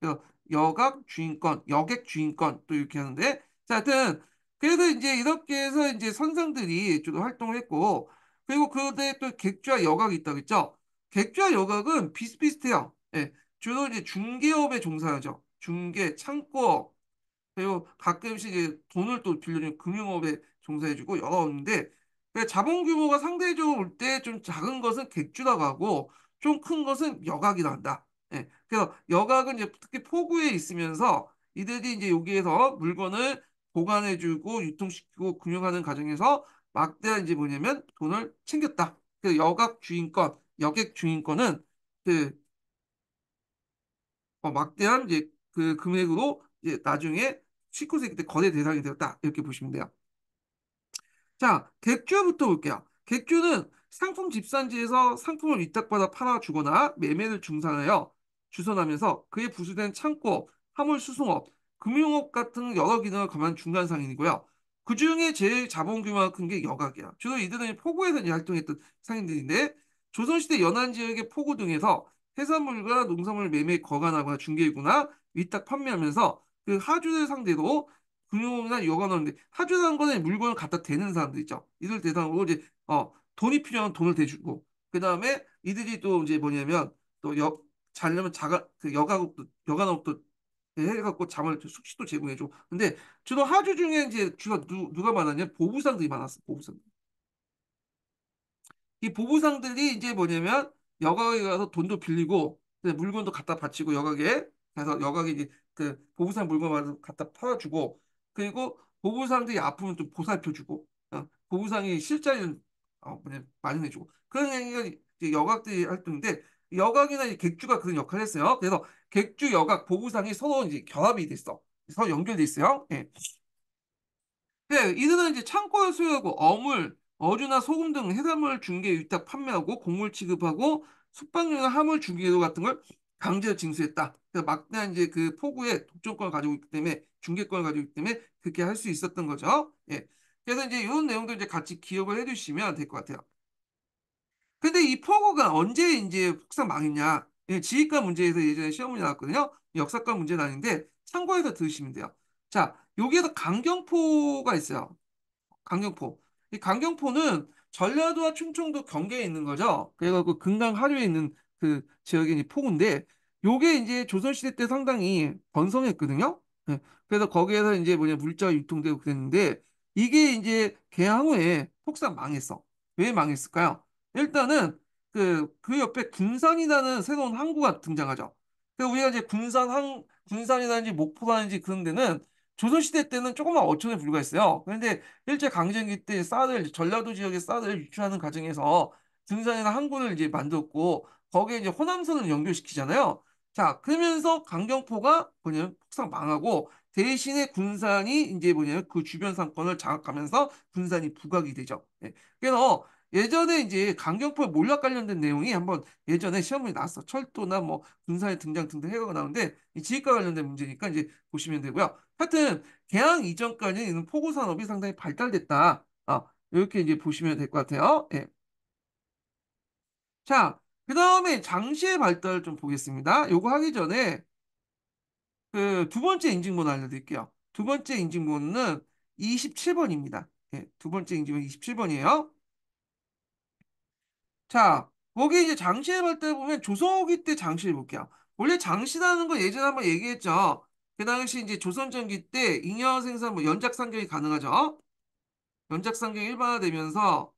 Speaker 1: 그래서 여각 주인권, 여객 주인권 또 이렇게 하는데 자, 하여튼 그래서 이제 이렇게 해서 이제 선상들이 주로 활동을 했고 그리고 그런데 또 객주와 여각이 있다그랬죠 객주와 여각은 비슷비슷해요. 네. 주로 이제 중개업에 종사하죠. 중개, 창고업, 그래고 가끔씩 이제 돈을 또 빌려주는 금융업에 종사해주고 여러 업인데 그러니까 자본 규모가 상대적으로 올 때 좀 작은 것은 객주라고 하고 좀 큰 것은 여각이라 한다. 예. 그래서 여각은 이제 특히 포구에 있으면서 이들이 이제 여기에서 물건을 보관해주고 유통시키고 금융하는 과정에서 막대한 이제 뭐냐면 돈을 챙겼다. 그 여각 주인권, 여객 주인권은 그 어, 막대한 이제 그 금액으로 이제 나중에 19세기 때 거대 대상이 되었다. 이렇게 보시면 돼요. 자, 객주부터 볼게요. 객주는 상품 집산지에서 상품을 위탁받아 팔아주거나 매매를 중상하여 주선하면서 그에 부수된 창고, 화물 수송업, 금융업 같은 여러 기능을 감한 중간상인이고요. 그 중에 제일 자본 규모가 큰 게 여각이야. 주로 이들은 포구에서 활동했던 상인들인데 조선시대 연안 지역의 포구 등에서 해산물과 농산물 매매 거관하거나 중개이거나 위탁 판매하면서 그 하주를 상대로 금융이나 여관하는데 하주라는 거는 물건을 갖다 대는 사람들 있죠. 이들 대상으로 이제 어 돈이 필요한 돈을 대주고 그 다음에 이들이 또 이제 뭐냐면 또 여, 자려면 자가 그여가국도 여간업도 해갖고 잠을 숙식도 제공해줘 근데 주로 하주 중에 이제 주가 누, 누가 많았냐 보부상들이 많았어 보부상들 이 보부상들이 이제 뭐냐면 여가에 가서 돈도 빌리고 물건도 갖다 바치고 여가에 그서 여가에 이제 그 보부상 물건 갖다 팔아주고 그리고 보부상들이 아프면 좀 보살펴주고 어, 보부상이 실자리는 어, 마련해주고 그런 얘기가 이제 여각들이 활동인데 여각이나 객주가 그런 역할을 했어요. 그래서 객주, 여각, 보부상이 서로 이제 결합이 됐어. 서로 연결돼 있어요. 예. 네, 이들은 이제 창고를 소유하고 어물, 어주나 소금 등 해산물 중개 위탁 판매하고 곡물 취급하고 숙박용나 화물 중개료 같은 걸 강제로 징수했다. 그래서 막대한 이제 그포구에 독점권을 가지고 있기 때문에 중개권을 가지고 있기 때문에 그렇게 할 수 있었던 거죠. 예. 그래서 이제 이런 내용도 이제 같이 기억을 해주시면 될 것 같아요. 근데 이 포구가 언제 이제 폭삭 망했냐? 예, 지휘과 문제에서 예전에 시험 문제 나왔거든요. 역사과 문제는 아닌데 참고해서 들으시면 돼요. 자, 여기에서 강경포가 있어요. 강경포. 이 강경포는 전라도와 충청도 경계에 있는 거죠. 그래갖고 금강 하류에 있는 그 지역의 폭우인데 요게 이제 조선시대 때 상당히 번성했거든요. 네. 그래서 거기에서 이제 뭐냐 물자 유통되고 그랬는데 이게 이제 개항후에 폭삭 망했어. 왜 망했을까요? 일단은 그, 그 옆에 군산이라는 새로운 항구가 등장하죠. 그래서 우리가 이제 군산 항, 군산이라든지 목포라든지 그런 데는 조선시대 때는 조그만 어촌에 불과했어요. 그런데 일제강점기 때 쌀을, 전라도 지역의 쌀을 유출하는 과정에서 등산이나 항구를 이제 만들었고, 거기에 이제 호남선을 연결시키잖아요. 자, 그러면서 강경포가 뭐냐면 폭삭 망하고 대신에 군산이 이제 뭐냐면 그 주변 상권을 장악하면서 군산이 부각이 되죠. 예. 그래서 예전에 이제 강경포의 몰락 관련된 내용이 한번 예전에 시험이 문 나왔어. 철도나 뭐 군산의 등장 등등 해가 나오는데 이 지식과 관련된 문제니까 이제 보시면 되고요. 하여튼 개항 이전까지는 포구 산업이 상당히 발달됐다. 아, 이렇게 이제 보시면 될 것 같아요. 예. 자, 그 다음에 장시의 발달 좀 보겠습니다. 요거 하기 전에 그 두 번째 인증번호 알려드릴게요. 두 번째 인증번호는 27번입니다. 네, 예, 두 번째 인증은 27번이에요. 자, 거기 이제 장시의 발달 보면 조선호기 때 장시를 볼게요. 원래 장시라는 건 예전에 한번 얘기했죠. 그 당시 이제 조선전기 때 잉여 생산 뭐 연작상경이 가능하죠. 연작상경 일반화되면서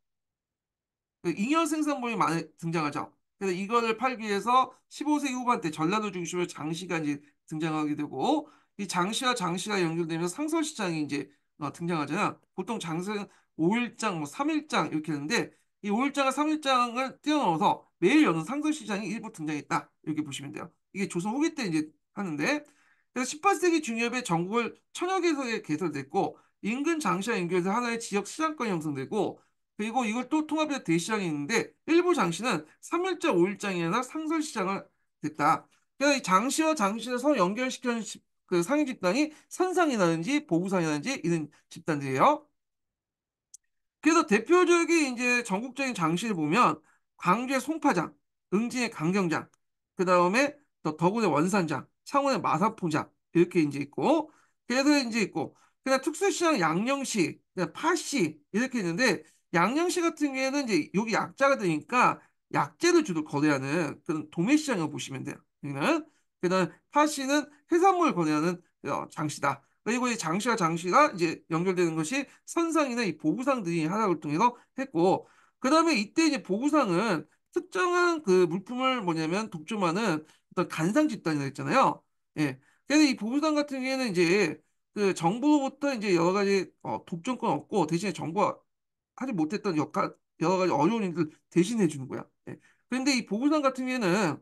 Speaker 1: 그 잉여 생산물이 많이 등장하죠. 그래서 이거를 팔기 위해서 15세기 후반 때 전라도 중심으로 장시가 이제 등장하게 되고 이 장시와 장시가 연결되면서 상설시장이 이제 어, 등장하잖아. 보통 장세는 5일장, 뭐 3일장 이렇게 하는데 이 5일장과 3일장을 뛰어넘어서 매일 여는 상설시장이 일부 등장했다. 이렇게 보시면 돼요. 이게 조선 후기 때 이제 하는데 그래서 18세기 중엽에 전국을 천여 개서에 개설됐고 인근 장시와 연결해서 하나의 지역 시장권이 형성되고 그리고 이걸 또 통합해서 대시장이 있는데 일부 장시는 3일장, 5일장이나 상설시장을 됐다. 그러니까 이 장시와 장시를 서로 연결시키는 그 상위 집단이 산상이라든지 보부상이라든지 이런 집단들이에요. 그래서 대표적인 이제 전국적인 장시를 보면 광주의 송파장, 응진의 강경장, 그 다음에 또 덕운의 원산장, 창원의 마사포장 이렇게 이제 있고 그래서 이제 있고 그다음 특수시장 양령시, 파시 이렇게 있는데 양양시 같은 경우에는 이제 여기 약자가 되니까 약재를 주로 거래하는 그런 도매시장을 보시면 돼요. 그러면 그다음 파시는 해산물을 거래하는 어, 장시다. 그리고 이 장시와 장시가 이제 연결되는 것이 선상이나 이 보부상들이 하락을 통해서 했고 그다음에 이때 이제 보부상은 특정한 그 물품을 뭐냐면 독점하는 어떤 간상 집단이라 했잖아요. 예. 그래서 이 보부상 같은 경우에는 이제 그 정부로부터 이제 여러 가지 어, 독점권 없고 대신에 정부가 하지 못했던 역할, 여러 가지 어려운 일들 대신해 주는 거야. 예. 그런데 이 보부상 같은 경우에는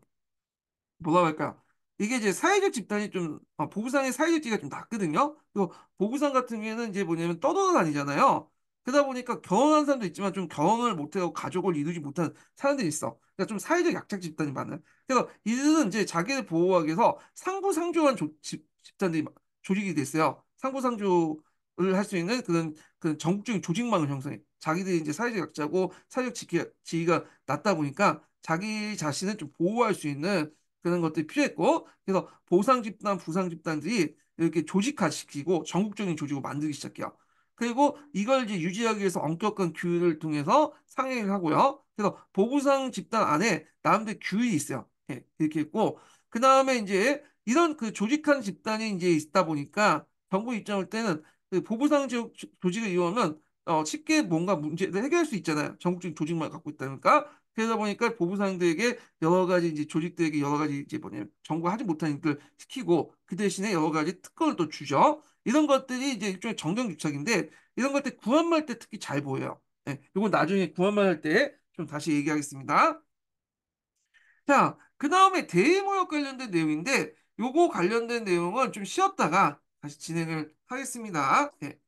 Speaker 1: 뭐라고 할까? 이게 이제 사회적 집단이 좀 아, 어, 보부상의 사회적 지위가 좀 낮거든요. 그리고 보부상 같은 경우에는 이제 뭐냐면 떠돌아 다니잖아요. 그러다 보니까 결혼한 사람도 있지만 좀 결혼을 못해서 가족을 이루지 못한 사람들이 있어. 그러니까 좀 사회적 약자 집단이 많아요 그래서 이들은 이제 자기를 보호하기 위해서 상부상조한 조, 집, 집단들이 조직이 됐어요. 상부상조를 할 수 있는 그런, 그런 전국적인 조직망을 형성해. 자기들이 이제 사회적 약자고 사회적 지위, 지위가 낮다 보니까 자기 자신을 좀 보호할 수 있는 그런 것들이 필요했고 그래서 보상 집단, 부상 집단들이 이렇게 조직화시키고 전국적인 조직을 만들기 시작해요. 그리고 이걸 이제 유지하기 위해서 엄격한 규율을 통해서 상행을 하고요. 그래서 보부상 집단 안에 나름대로 규율이 있어요. 예, 이렇게 있고 그 다음에 이제 이런 그 조직한 집단이 이제 있다 보니까 정부 입장일 때는 그 보부상 조직을 이용하면 어, 쉽게 뭔가 문제를 해결할 수 있잖아요. 전국적인 조직만 갖고 있다니까. 그러다 보니까 보부상들에게 여러 가지 이제 조직들에게 여러 가지 이제 뭐냐면 정부 하지 못하는 걸 시키고 그 대신에 여러 가지 특권을 또 주죠. 이런 것들이 이제 일종의 정경유착인데 이런 것들 구한말 때 특히 잘 보여요. 네, 예, 이건 나중에 구한말 할 때 좀 다시 얘기하겠습니다. 자, 그 다음에 대의무역 관련된 내용인데 요거 관련된 내용은 좀 쉬었다가 다시 진행을 하겠습니다. 네.